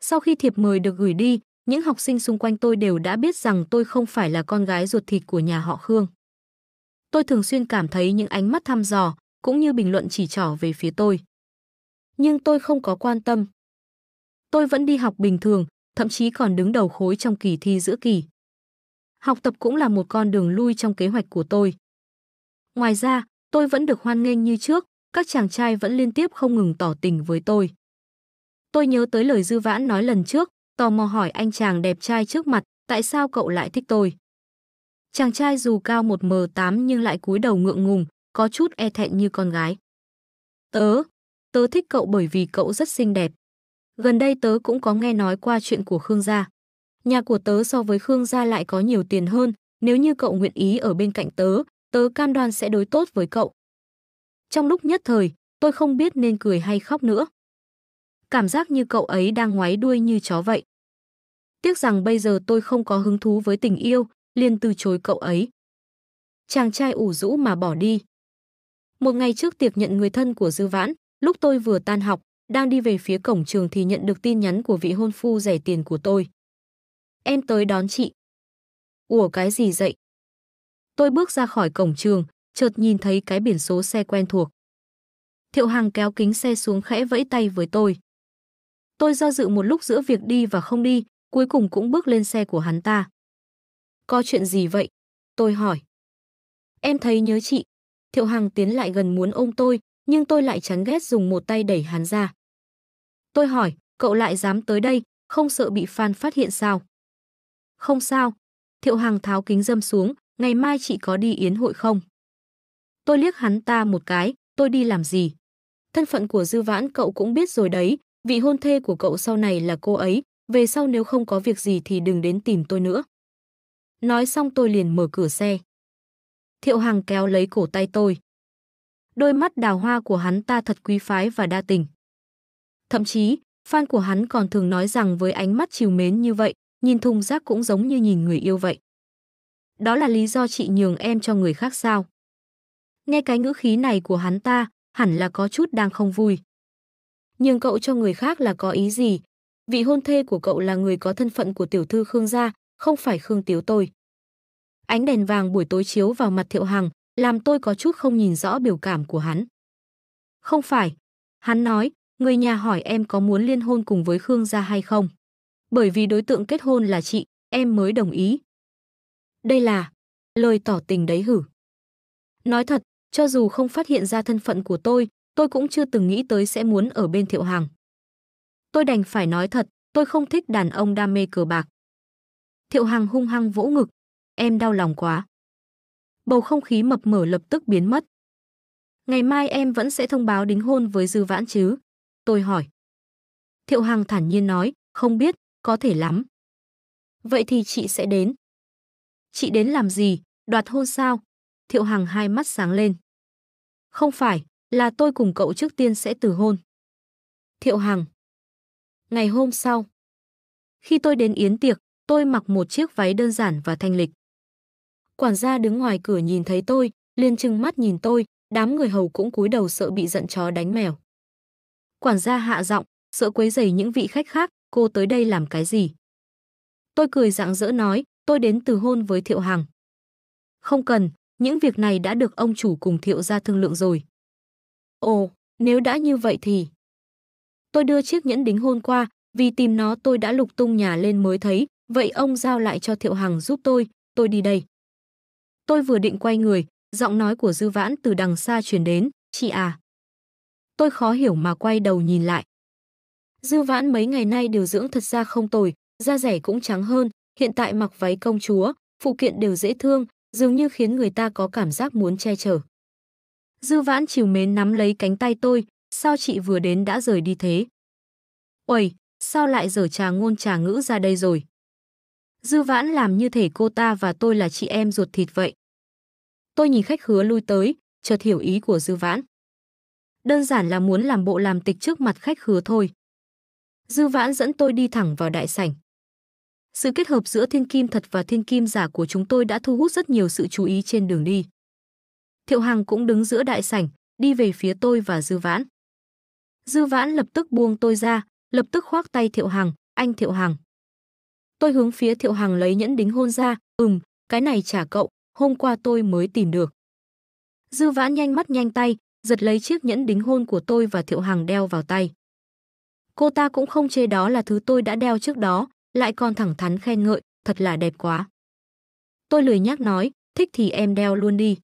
Sau khi thiệp mời được gửi đi, những học sinh xung quanh tôi đều đã biết rằng tôi không phải là con gái ruột thịt của nhà họ Khương tôi thường xuyên cảm thấy những ánh mắt thăm dò, cũng như bình luận chỉ trỏ về phía tôi. Nhưng tôi không có quan tâm. Tôi vẫn đi học bình thường, thậm chí còn đứng đầu khối trong kỳ thi giữa kỳ. Học tập cũng là một con đường lui trong kế hoạch của tôi. Ngoài ra, tôi vẫn được hoan nghênh như trước, các chàng trai vẫn liên tiếp không ngừng tỏ tình với tôi. Tôi nhớ tới lời Dư Vãn nói lần trước, tò mò hỏi anh chàng đẹp trai trước mặt, tại sao cậu lại thích tôi. Chàng trai dù cao một m 8 nhưng lại cúi đầu ngượng ngùng, có chút e thẹn như con gái. Tớ, tớ thích cậu bởi vì cậu rất xinh đẹp. Gần đây tớ cũng có nghe nói qua chuyện của Khương gia. Nhà của tớ so với Khương gia lại có nhiều tiền hơn, nếu như cậu nguyện ý ở bên cạnh tớ, tớ cam đoan sẽ đối tốt với cậu. Trong lúc nhất thời, tôi không biết nên cười hay khóc nữa. Cảm giác như cậu ấy đang ngoái đuôi như chó vậy. Tiếc rằng bây giờ tôi không có hứng thú với tình yêu, liền từ chối cậu ấy. Chàng trai ủ rũ mà bỏ đi. Một ngày trước tiệc nhận người thân của Dư Vãn, lúc tôi vừa tan học, đang đi về phía cổng trường thì nhận được tin nhắn của vị hôn phu rẻ tiền của tôi. Em tới đón chị. Ủa cái gì dậy? Tôi bước ra khỏi cổng trường, chợt nhìn thấy cái biển số xe quen thuộc. Thiệu Hằng kéo kính xe xuống khẽ vẫy tay với tôi. Tôi do dự một lúc giữa việc đi và không đi, cuối cùng cũng bước lên xe của hắn ta. Có chuyện gì vậy? Tôi hỏi. Em thấy nhớ chị. Thiệu Hằng tiến lại gần muốn ôm tôi, nhưng tôi lại chán ghét dùng một tay đẩy hắn ra. Tôi hỏi, cậu lại dám tới đây, không sợ bị fan phát hiện sao? Không sao. Thiệu Hằng tháo kính dâm xuống, ngày mai chị có đi yến hội không? Tôi liếc hắn ta một cái, tôi đi làm gì? Thân phận của Dư Vãn cậu cũng biết rồi đấy, vị hôn thê của cậu sau này là cô ấy, về sau nếu không có việc gì thì đừng đến tìm tôi nữa. Nói xong tôi liền mở cửa xe. Thiệu Hằng kéo lấy cổ tay tôi. Đôi mắt đào hoa của hắn ta thật quý phái và đa tình. Thậm chí, fan của hắn còn thường nói rằng với ánh mắt chiều mến như vậy, nhìn thùng rác cũng giống như nhìn người yêu vậy. Đó là lý do chị nhường em cho người khác sao? Nghe cái ngữ khí này của hắn ta, hẳn là có chút đang không vui. Nhường cậu cho người khác là có ý gì? Vị hôn thê của cậu là người có thân phận của tiểu thư Khương gia, không phải Khương Tiếu tôi. Ánh đèn vàng buổi tối chiếu vào mặt Thiệu Hằng, làm tôi có chút không nhìn rõ biểu cảm của hắn. Không phải. Hắn nói, người nhà hỏi em có muốn liên hôn cùng với Khương gia hay không. Bởi vì đối tượng kết hôn là chị, em mới đồng ý. Đây là lời tỏ tình đấy hử. Nói thật, cho dù không phát hiện ra thân phận của tôi, tôi cũng chưa từng nghĩ tới sẽ muốn ở bên Thiệu Hằng. Tôi đành phải nói thật, tôi không thích đàn ông đam mê cờ bạc. Thiệu Hằng hung hăng vỗ ngực. Em đau lòng quá. Bầu không khí mập mờ lập tức biến mất. Ngày mai em vẫn sẽ thông báo đính hôn với Dư Vãn chứ? Tôi hỏi. Thiệu Hằng thản nhiên nói, không biết, có thể lắm. Vậy thì chị sẽ đến. Chị đến làm gì, đoạt hôn sao? Thiệu Hằng hai mắt sáng lên. Không phải, là tôi cùng cậu trước tiên sẽ từ hôn. Thiệu Hằng. Ngày hôm sau, khi tôi đến yến tiệc, Tôi mặc một chiếc váy đơn giản và thanh lịch. Quản gia đứng ngoài cửa nhìn thấy tôi, liền trừng mắt nhìn tôi, đám người hầu cũng cúi đầu sợ bị giận chó đánh mèo. Quản gia hạ giọng, sợ quấy rầy những vị khách khác, cô tới đây làm cái gì? Tôi cười rạng rỡ nói, tôi đến từ hôn với Thiệu Hằng. Không cần, những việc này đã được ông chủ cùng Thiệu ra thương lượng rồi. Ồ, nếu đã như vậy thì... Tôi đưa chiếc nhẫn đính hôn qua, vì tìm nó tôi đã lục tung nhà lên mới thấy, Vậy ông giao lại cho Thiệu Hằng giúp tôi, tôi đi đây. Tôi vừa định quay người, giọng nói của Dư Vãn từ đằng xa truyền đến, chị à. Tôi khó hiểu mà quay đầu nhìn lại. Dư Vãn mấy ngày nay điều dưỡng thật ra không tồi, da rẻ cũng trắng hơn, hiện tại mặc váy công chúa, phụ kiện đều dễ thương, dường như khiến người ta có cảm giác muốn che chở. Dư Vãn chiều mến nắm lấy cánh tay tôi, sao chị vừa đến đã rời đi thế? Uầy, sao lại dở trà ngôn trà ngữ ra đây rồi? Dư vãn làm như thể cô ta và tôi là chị em ruột thịt vậy. Tôi nhìn khách hứa lui tới, chợt hiểu ý của dư vãn. Đơn giản là muốn làm bộ làm tịch trước mặt khách hứa thôi. Dư vãn dẫn tôi đi thẳng vào đại sảnh. Sự kết hợp giữa thiên kim thật và thiên kim giả của chúng tôi đã thu hút rất nhiều sự chú ý trên đường đi. Thiệu Hằng cũng đứng giữa đại sảnh, đi về phía tôi và Dư Vãn. Dư Vãn lập tức buông tôi ra, lập tức khoác tay Thiệu Hằng, anh Thiệu Hằng. Tôi hướng phía Thiệu Hằng lấy nhẫn đính hôn ra, "Ừm, cái này trả cậu, hôm qua tôi mới tìm được." Dư Vãn nhanh mắt nhanh tay, giật lấy chiếc nhẫn đính hôn của tôi và Thiệu Hằng đeo vào tay. Cô ta cũng không chê đó là thứ tôi đã đeo trước đó, lại còn thẳng thắn khen ngợi, thật là đẹp quá. Tôi lười nhắc nói, thích thì em đeo luôn đi.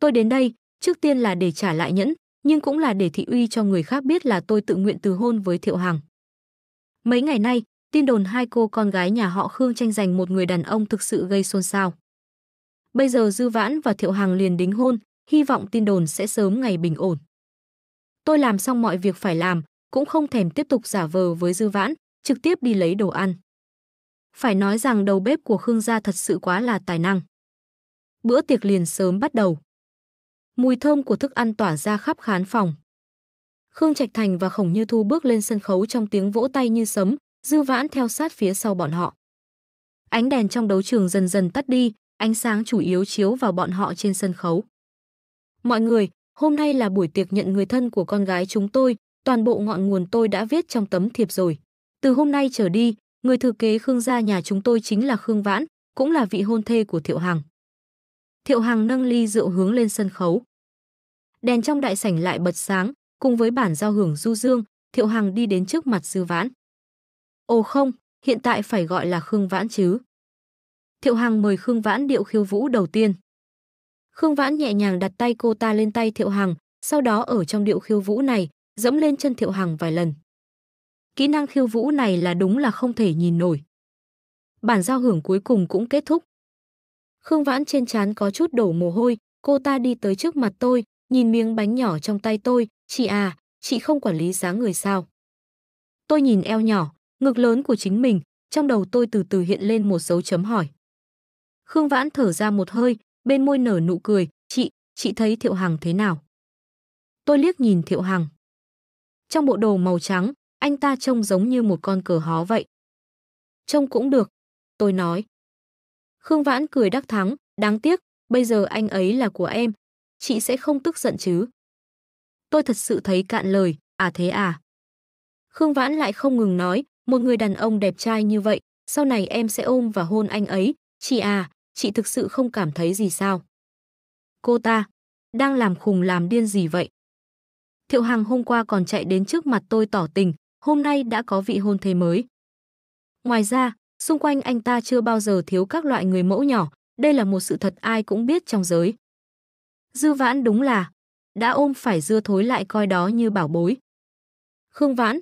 Tôi đến đây, trước tiên là để trả lại nhẫn, nhưng cũng là để thị uy cho người khác biết là tôi tự nguyện từ hôn với Thiệu Hằng. Mấy ngày nay, tin đồn hai cô con gái nhà họ Khương tranh giành một người đàn ông thực sự gây xôn xao. Bây giờ Dư Vãn và Thiệu Hằng liền đính hôn, hy vọng tin đồn sẽ sớm ngày bình ổn. Tôi làm xong mọi việc phải làm, cũng không thèm tiếp tục giả vờ với Dư Vãn, trực tiếp đi lấy đồ ăn. Phải nói rằng đầu bếp của Khương gia thật sự quá là tài năng. Bữa tiệc liền sớm bắt đầu. Mùi thơm của thức ăn tỏa ra khắp khán phòng. Khương Trạch Thành và Khổng Như Thu bước lên sân khấu trong tiếng vỗ tay như sấm, Dư Vãn theo sát phía sau bọn họ. Ánh đèn trong đấu trường dần dần tắt đi, ánh sáng chủ yếu chiếu vào bọn họ trên sân khấu. Mọi người, hôm nay là buổi tiệc nhận người thân của con gái chúng tôi, toàn bộ ngọn nguồn tôi đã viết trong tấm thiệp rồi. Từ hôm nay trở đi, người thừa kế Khương gia nhà chúng tôi chính là Khương Vãn, cũng là vị hôn thê của Thiệu Hằng. Thiệu Hằng nâng ly rượu hướng lên sân khấu. Đèn trong đại sảnh lại bật sáng, cùng với bản giao hưởng du dương, Thiệu Hằng đi đến trước mặt Dư Vãn. Ồ không, hiện tại phải gọi là Khương Vãn chứ. Thiệu Hằng mời Khương Vãn điệu khiêu vũ đầu tiên. Khương Vãn nhẹ nhàng đặt tay cô ta lên tay Thiệu Hằng, sau đó ở trong điệu khiêu vũ này, dẫm lên chân Thiệu Hằng vài lần. Kỹ năng khiêu vũ này là đúng là không thể nhìn nổi. Bản giao hưởng cuối cùng cũng kết thúc. Khương Vãn trên trán có chút đổ mồ hôi, cô ta đi tới trước mặt tôi, nhìn miếng bánh nhỏ trong tay tôi, "Chị à, chị không quản lý giá người sao?" Tôi nhìn eo nhỏ, ngực lớn của chính mình, trong đầu tôi từ từ hiện lên một dấu chấm hỏi. Khương Vãn thở ra một hơi, bên môi nở nụ cười, chị, chị thấy Thiệu Hằng thế nào? Tôi liếc nhìn Thiệu Hằng. Trong bộ đồ màu trắng, anh ta trông giống như một con cờ hó vậy. Trông cũng được, tôi nói. Khương Vãn cười đắc thắng, đáng tiếc, bây giờ anh ấy là của em, chị sẽ không tức giận chứ. Tôi thật sự thấy cạn lời, à thế à. Khương Vãn lại không ngừng nói, một người đàn ông đẹp trai như vậy, sau này em sẽ ôm và hôn anh ấy, chị à, chị thực sự không cảm thấy gì sao. Cô ta, đang làm khùng làm điên gì vậy? Thiệu Hằng hôm qua còn chạy đến trước mặt tôi tỏ tình, hôm nay đã có vị hôn thê mới. Ngoài ra, xung quanh anh ta chưa bao giờ thiếu các loại người mẫu nhỏ, đây là một sự thật ai cũng biết trong giới. Dư Vãn đúng là đã ôm phải dưa thối lại coi đó như bảo bối. Khương Vãn,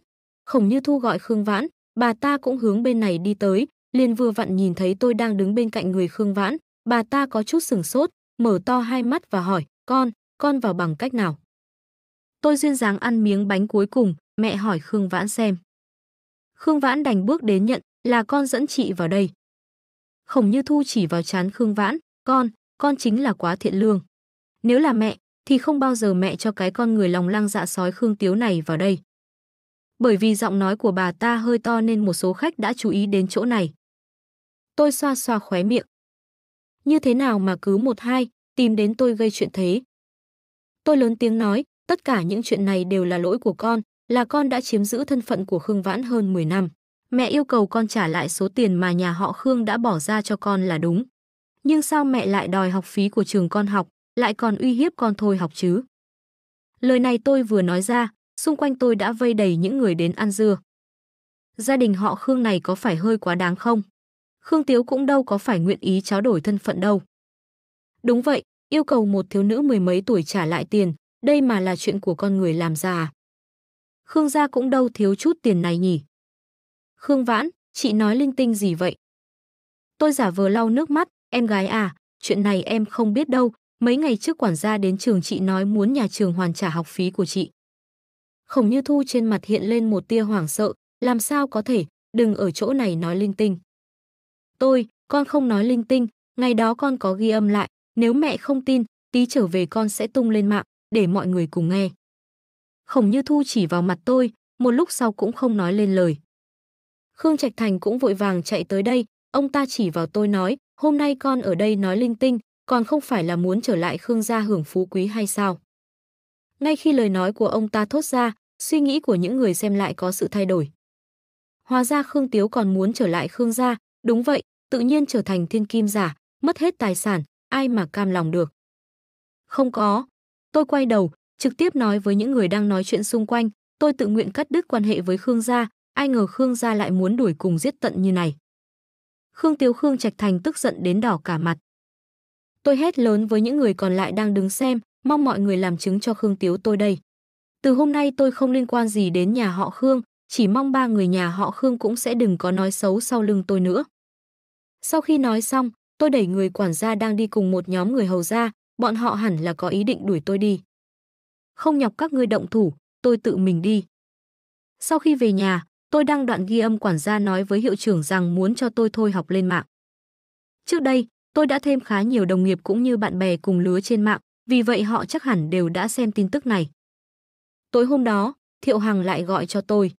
Khổng Như Thu gọi Khương Vãn, bà ta cũng hướng bên này đi tới, liền vừa vặn nhìn thấy tôi đang đứng bên cạnh người Khương Vãn, bà ta có chút sửng sốt, mở to hai mắt và hỏi, con, con vào bằng cách nào? Tôi duyên dáng ăn miếng bánh cuối cùng, mẹ hỏi Khương Vãn xem. Khương Vãn đành bước đến nhận, là con dẫn chị vào đây. Khổng Như Thu chỉ vào chán Khương Vãn, con, con chính là quá thiện lương. Nếu là mẹ, thì không bao giờ mẹ cho cái con người lòng lang dạ sói Khương Tiếu này vào đây bởi vì giọng nói của bà ta hơi to nên một số khách đã chú ý đến chỗ này. Tôi xoa xoa khóe miệng. Như thế nào mà cứ một hai, tìm đến tôi gây chuyện thế. Tôi lớn tiếng nói, tất cả những chuyện này đều là lỗi của con, là con đã chiếm giữ thân phận của Khương Vãn hơn 10 năm. Mẹ yêu cầu con trả lại số tiền mà nhà họ Khương đã bỏ ra cho con là đúng. Nhưng sao mẹ lại đòi học phí của trường con học, lại còn uy hiếp con thôi học chứ? Lời này tôi vừa nói ra, xung quanh tôi đã vây đầy những người đến ăn dưa. Gia đình họ Khương này có phải hơi quá đáng không? Khương Tiếu cũng đâu có phải nguyện ý tráo đổi thân phận đâu. Đúng vậy, yêu cầu một thiếu nữ mười mấy tuổi trả lại tiền, đây mà là chuyện của con người làm già. Khương gia cũng đâu thiếu chút tiền này nhỉ. Khương Vãn, chị nói linh tinh gì vậy? Tôi giả vờ lau nước mắt, em gái à, chuyện này em không biết đâu, mấy ngày trước quản gia đến trường chị nói muốn nhà trường hoàn trả học phí của chị. Khổng Như Thu trên mặt hiện lên một tia hoảng sợ, làm sao có thể, đừng ở chỗ này nói linh tinh. Tôi, con không nói linh tinh, ngày đó con có ghi âm lại, nếu mẹ không tin, tí trở về con sẽ tung lên mạng, để mọi người cùng nghe. Khổng Như Thu chỉ vào mặt tôi, một lúc sau cũng không nói lên lời. Khương Trạch Thành cũng vội vàng chạy tới đây, ông ta chỉ vào tôi nói, hôm nay con ở đây nói linh tinh, còn không phải là muốn trở lại Khương gia hưởng phú quý hay sao? Ngay khi lời nói của ông ta thốt ra, suy nghĩ của những người xem lại có sự thay đổi. Hóa ra Khương Tiếu còn muốn trở lại Khương gia, đúng vậy, tự nhiên trở thành thiên kim giả, mất hết tài sản, ai mà cam lòng được. Không có. Tôi quay đầu, trực tiếp nói với những người đang nói chuyện xung quanh, tôi tự nguyện cắt đứt quan hệ với Khương gia, ai ngờ Khương gia lại muốn đuổi cùng giết tận như này. Khương Tiếu Khương Trạch Thành tức giận đến đỏ cả mặt. Tôi hét lớn với những người còn lại đang đứng xem, mong mọi người làm chứng cho Khương Tiếu tôi đây. Từ hôm nay tôi không liên quan gì đến nhà họ Khương, chỉ mong ba người nhà họ Khương cũng sẽ đừng có nói xấu sau lưng tôi nữa. Sau khi nói xong, tôi đẩy người quản gia đang đi cùng một nhóm người hầu ra, bọn họ hẳn là có ý định đuổi tôi đi. Không nhọc các ngươi động thủ, tôi tự mình đi. Sau khi về nhà, tôi đăng đoạn ghi âm quản gia nói với hiệu trưởng rằng muốn cho tôi thôi học lên mạng. Trước đây, tôi đã thêm khá nhiều đồng nghiệp cũng như bạn bè cùng lứa trên mạng, vì vậy họ chắc hẳn đều đã xem tin tức này. Tối hôm đó, Thiệu Hằng lại gọi cho tôi.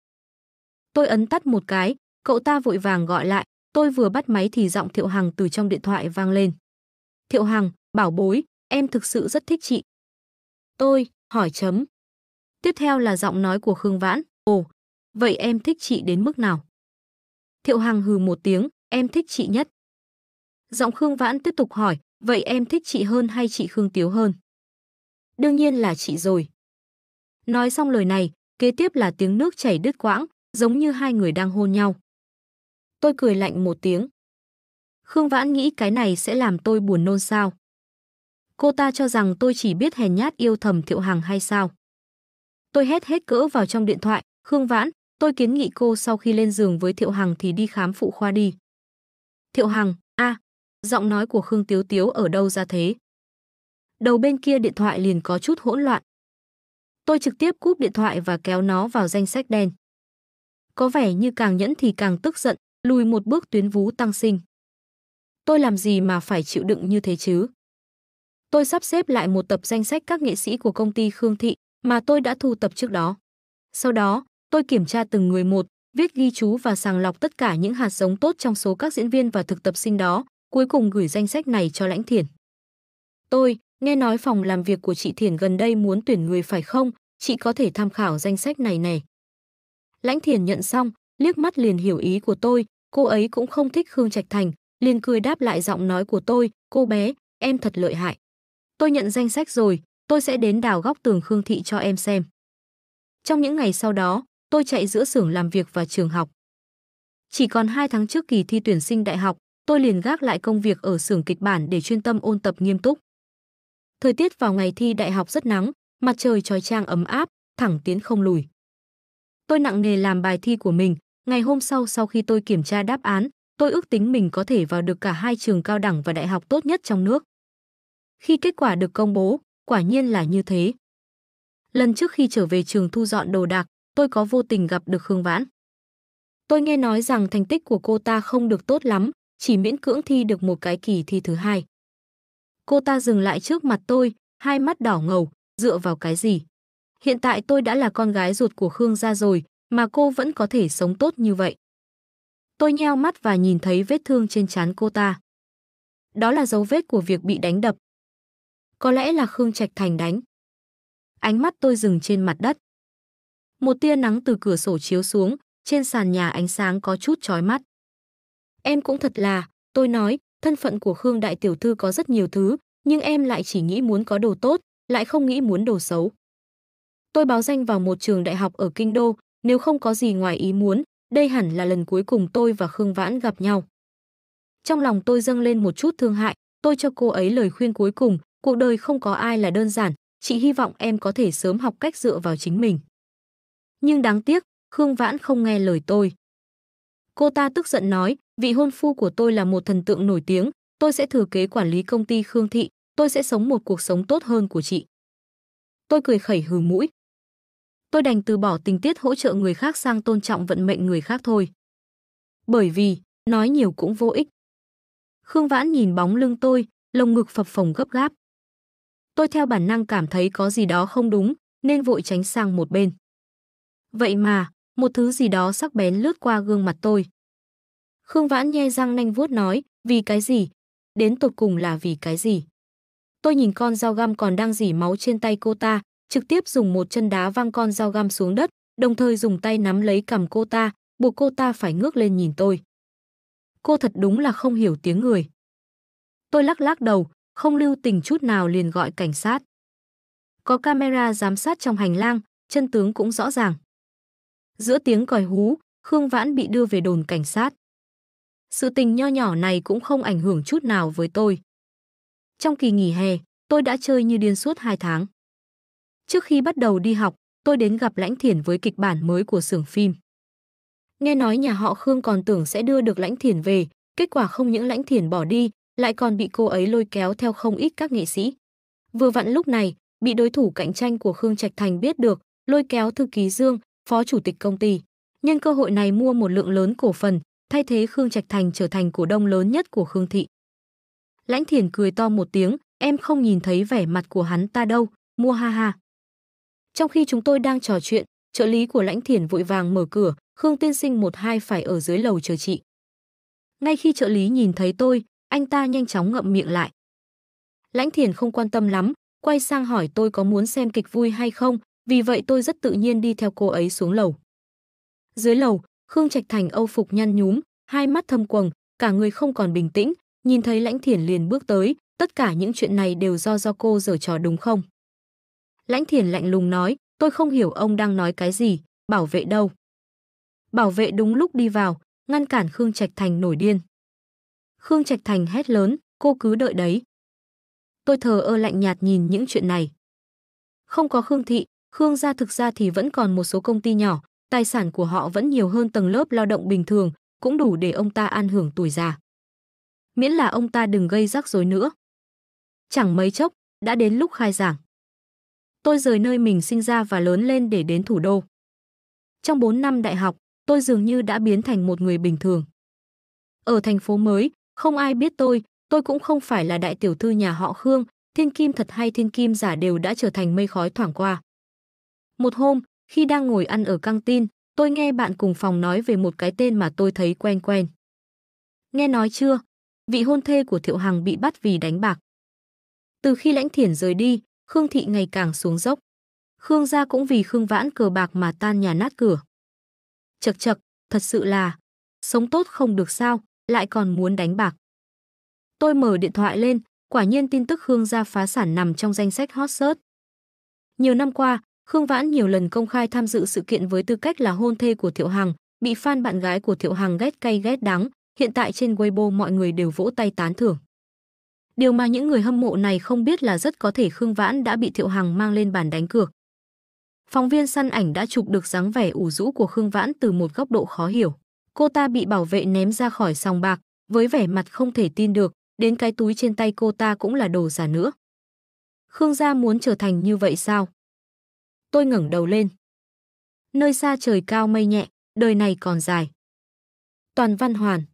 Tôi ấn tắt một cái, cậu ta vội vàng gọi lại, tôi vừa bắt máy thì giọng Thiệu Hằng từ trong điện thoại vang lên. Thiệu Hằng, bảo bối, em thực sự rất thích chị. Tôi, hỏi chấm. Tiếp theo là giọng nói của Khương Vãn, ồ, vậy em thích chị đến mức nào? Thiệu Hằng hừ một tiếng, em thích chị nhất. Giọng Khương Vãn tiếp tục hỏi, vậy em thích chị hơn hay chị Khương Tiếu hơn? Đương nhiên là chị rồi. Nói xong lời này, kế tiếp là tiếng nước chảy đứt quãng, giống như hai người đang hôn nhau. Tôi cười lạnh một tiếng. Khương Vãn nghĩ cái này sẽ làm tôi buồn nôn sao. Cô ta cho rằng tôi chỉ biết hèn nhát yêu thầm thiệu hằng hay sao. Tôi hét hết cỡ vào trong điện thoại, Khương Vãn, tôi kiến nghị cô sau khi lên giường với Thiệu Hằng thì đi khám phụ khoa đi. Thiệu Hằng, a, giọng nói của Khương Tiếu Tiếu ở đâu ra thế? Đầu bên kia điện thoại liền có chút hỗn loạn, Tôi trực tiếp cúp điện thoại và kéo nó vào danh sách đen. Có vẻ như càng nhẫn thì càng tức giận, lùi một bước tuyến vú tăng sinh. Tôi làm gì mà phải chịu đựng như thế chứ? Tôi sắp xếp lại một tập danh sách các nghệ sĩ của công ty Khương Thị mà tôi đã thu tập trước đó. Sau đó, tôi kiểm tra từng người một, viết ghi chú và sàng lọc tất cả những hạt giống tốt trong số các diễn viên và thực tập sinh đó, cuối cùng gửi danh sách này cho Lãnh Thiển. Tôi, Nghe nói phòng làm việc của chị Thiền gần đây muốn tuyển người phải không? Chị có thể tham khảo danh sách này này. Lãnh Thiền nhận xong, liếc mắt liền hiểu ý của tôi, cô ấy cũng không thích Khương Trạch Thành, liền cười đáp lại giọng nói của tôi, cô bé, em thật lợi hại. Tôi nhận danh sách rồi, tôi sẽ đến đào góc tường Khương Thị cho em xem. Trong những ngày sau đó, tôi chạy giữa xưởng làm việc và trường học. Chỉ còn 2 tháng trước kỳ thi tuyển sinh đại học, tôi liền gác lại công việc ở xưởng kịch bản để chuyên tâm ôn tập nghiêm túc. Thời tiết vào ngày thi đại học rất nắng, mặt trời trói trang ấm áp, thẳng tiến không lùi. Tôi nặng nề làm bài thi của mình, ngày hôm sau sau khi tôi kiểm tra đáp án, tôi ước tính mình có thể vào được cả hai trường cao đẳng và đại học tốt nhất trong nước. Khi kết quả được công bố, quả nhiên là như thế. Lần trước khi trở về trường thu dọn đồ đạc, tôi có vô tình gặp được Khương Vãn. Tôi nghe nói rằng thành tích của cô ta không được tốt lắm, chỉ miễn cưỡng thi được một cái kỳ thi thứ hai. Cô ta dừng lại trước mặt tôi, hai mắt đỏ ngầu, dựa vào cái gì? Hiện tại tôi đã là con gái ruột của Khương gia rồi, mà cô vẫn có thể sống tốt như vậy. Tôi nheo mắt và nhìn thấy vết thương trên trán cô ta. Đó là dấu vết của việc bị đánh đập. Có lẽ là Khương Trạch Thành đánh. Ánh mắt tôi dừng trên mặt đất. Một tia nắng từ cửa sổ chiếu xuống, trên sàn nhà ánh sáng có chút chói mắt. Em cũng thật là, tôi nói, thân phận của Khương đại tiểu thư có rất nhiều thứ, nhưng em lại chỉ nghĩ muốn có đồ tốt, lại không nghĩ muốn đồ xấu. Tôi báo danh vào một trường đại học ở kinh đô, nếu không có gì ngoài ý muốn, đây hẳn là lần cuối cùng tôi và Khương Vãn gặp nhau. Trong lòng tôi dâng lên một chút thương hại, tôi cho cô ấy lời khuyên cuối cùng, cuộc đời không có ai là đơn giản, chị hy vọng em có thể sớm học cách dựa vào chính mình. Nhưng đáng tiếc, Khương Vãn không nghe lời tôi. Cô ta tức giận nói, Vị hôn phu của tôi là một thần tượng nổi tiếng, tôi sẽ thừa kế quản lý công ty Khương Thị, tôi sẽ sống một cuộc sống tốt hơn của chị. Tôi cười khẩy hừ mũi. Tôi đành từ bỏ tình tiết hỗ trợ người khác sang tôn trọng vận mệnh người khác thôi. Bởi vì, nói nhiều cũng vô ích. Khương Vãn nhìn bóng lưng tôi, lồng ngực phập phồng gấp gáp. Tôi theo bản năng cảm thấy có gì đó không đúng, nên vội tránh sang một bên. Vậy mà, một thứ gì đó sắc bén lướt qua gương mặt tôi. Khương Vãn nhe răng nanh vuốt nói, vì cái gì? Đến tột cùng là vì cái gì? Tôi nhìn con dao găm còn đang dỉ máu trên tay cô ta, trực tiếp dùng một chân đá văng con dao găm xuống đất, đồng thời dùng tay nắm lấy cầm cô ta, buộc cô ta phải ngước lên nhìn tôi. Cô thật đúng là không hiểu tiếng người. Tôi lắc lắc đầu, không lưu tình chút nào liền gọi cảnh sát. Có camera giám sát trong hành lang, chân tướng cũng rõ ràng. Giữa tiếng còi hú, Khương Vãn bị đưa về đồn cảnh sát sự tình nho nhỏ này cũng không ảnh hưởng chút nào với tôi. Trong kỳ nghỉ hè, tôi đã chơi như điên suốt 2 tháng. Trước khi bắt đầu đi học, tôi đến gặp Lãnh Thiển với kịch bản mới của xưởng phim. Nghe nói nhà họ Khương còn tưởng sẽ đưa được Lãnh Thiển về, kết quả không những Lãnh Thiển bỏ đi, lại còn bị cô ấy lôi kéo theo không ít các nghệ sĩ. Vừa vặn lúc này, bị đối thủ cạnh tranh của Khương Trạch Thành biết được, lôi kéo thư ký Dương, phó chủ tịch công ty. Nhân cơ hội này mua một lượng lớn cổ phần, thay thế Khương Trạch Thành trở thành cổ đông lớn nhất của Khương Thị. Lãnh Thiền cười to một tiếng, em không nhìn thấy vẻ mặt của hắn ta đâu, mua ha ha. Trong khi chúng tôi đang trò chuyện, trợ lý của Lãnh Thiền vội vàng mở cửa, Khương tiên sinh một hai phải ở dưới lầu chờ chị. Ngay khi trợ lý nhìn thấy tôi, anh ta nhanh chóng ngậm miệng lại. Lãnh Thiền không quan tâm lắm, quay sang hỏi tôi có muốn xem kịch vui hay không, vì vậy tôi rất tự nhiên đi theo cô ấy xuống lầu. Dưới lầu, Khương Trạch Thành âu phục nhăn nhúm, hai mắt thâm quầng, cả người không còn bình tĩnh, nhìn thấy Lãnh Thiển liền bước tới, tất cả những chuyện này đều do do cô giở trò đúng không? Lãnh Thiển lạnh lùng nói, tôi không hiểu ông đang nói cái gì, bảo vệ đâu? Bảo vệ đúng lúc đi vào, ngăn cản Khương Trạch Thành nổi điên. Khương Trạch Thành hét lớn, cô cứ đợi đấy. Tôi thờ ơ lạnh nhạt nhìn những chuyện này. Không có Khương Thị, Khương gia thực ra thì vẫn còn một số công ty nhỏ, tài sản của họ vẫn nhiều hơn tầng lớp lao động bình thường, cũng đủ để ông ta an hưởng tuổi già. Miễn là ông ta đừng gây rắc rối nữa. Chẳng mấy chốc, đã đến lúc khai giảng. Tôi rời nơi mình sinh ra và lớn lên để đến thủ đô. Trong 4 năm đại học, tôi dường như đã biến thành một người bình thường. Ở thành phố mới, không ai biết tôi, tôi cũng không phải là đại tiểu thư nhà họ Khương, thiên kim thật hay thiên kim giả đều đã trở thành mây khói thoảng qua. Một hôm, khi đang ngồi ăn ở căng tin, tôi nghe bạn cùng phòng nói về một cái tên mà tôi thấy quen quen. Nghe nói chưa? Vị hôn thê của Thiệu Hằng bị bắt vì đánh bạc. Từ khi lãnh thiển rời đi, Khương Thị ngày càng xuống dốc. Khương gia cũng vì Khương Vãn cờ bạc mà tan nhà nát cửa. Chật chật, thật sự là, sống tốt không được sao, lại còn muốn đánh bạc. Tôi mở điện thoại lên, quả nhiên tin tức Khương gia phá sản nằm trong danh sách hot search. Nhiều năm qua, Khương Vãn nhiều lần công khai tham dự sự kiện với tư cách là hôn thê của Thiệu Hằng, bị fan bạn gái của Thiệu Hằng ghét cay ghét đắng, hiện tại trên Weibo mọi người đều vỗ tay tán thưởng. Điều mà những người hâm mộ này không biết là rất có thể Khương Vãn đã bị Thiệu Hằng mang lên bàn đánh cược. Phóng viên săn ảnh đã chụp được dáng vẻ ủ rũ của Khương Vãn từ một góc độ khó hiểu. Cô ta bị bảo vệ ném ra khỏi sòng bạc, với vẻ mặt không thể tin được, đến cái túi trên tay cô ta cũng là đồ giả nữa. Khương gia muốn trở thành như vậy sao? tôi ngẩng đầu lên. Nơi xa trời cao mây nhẹ, đời này còn dài. Toàn Văn Hoàn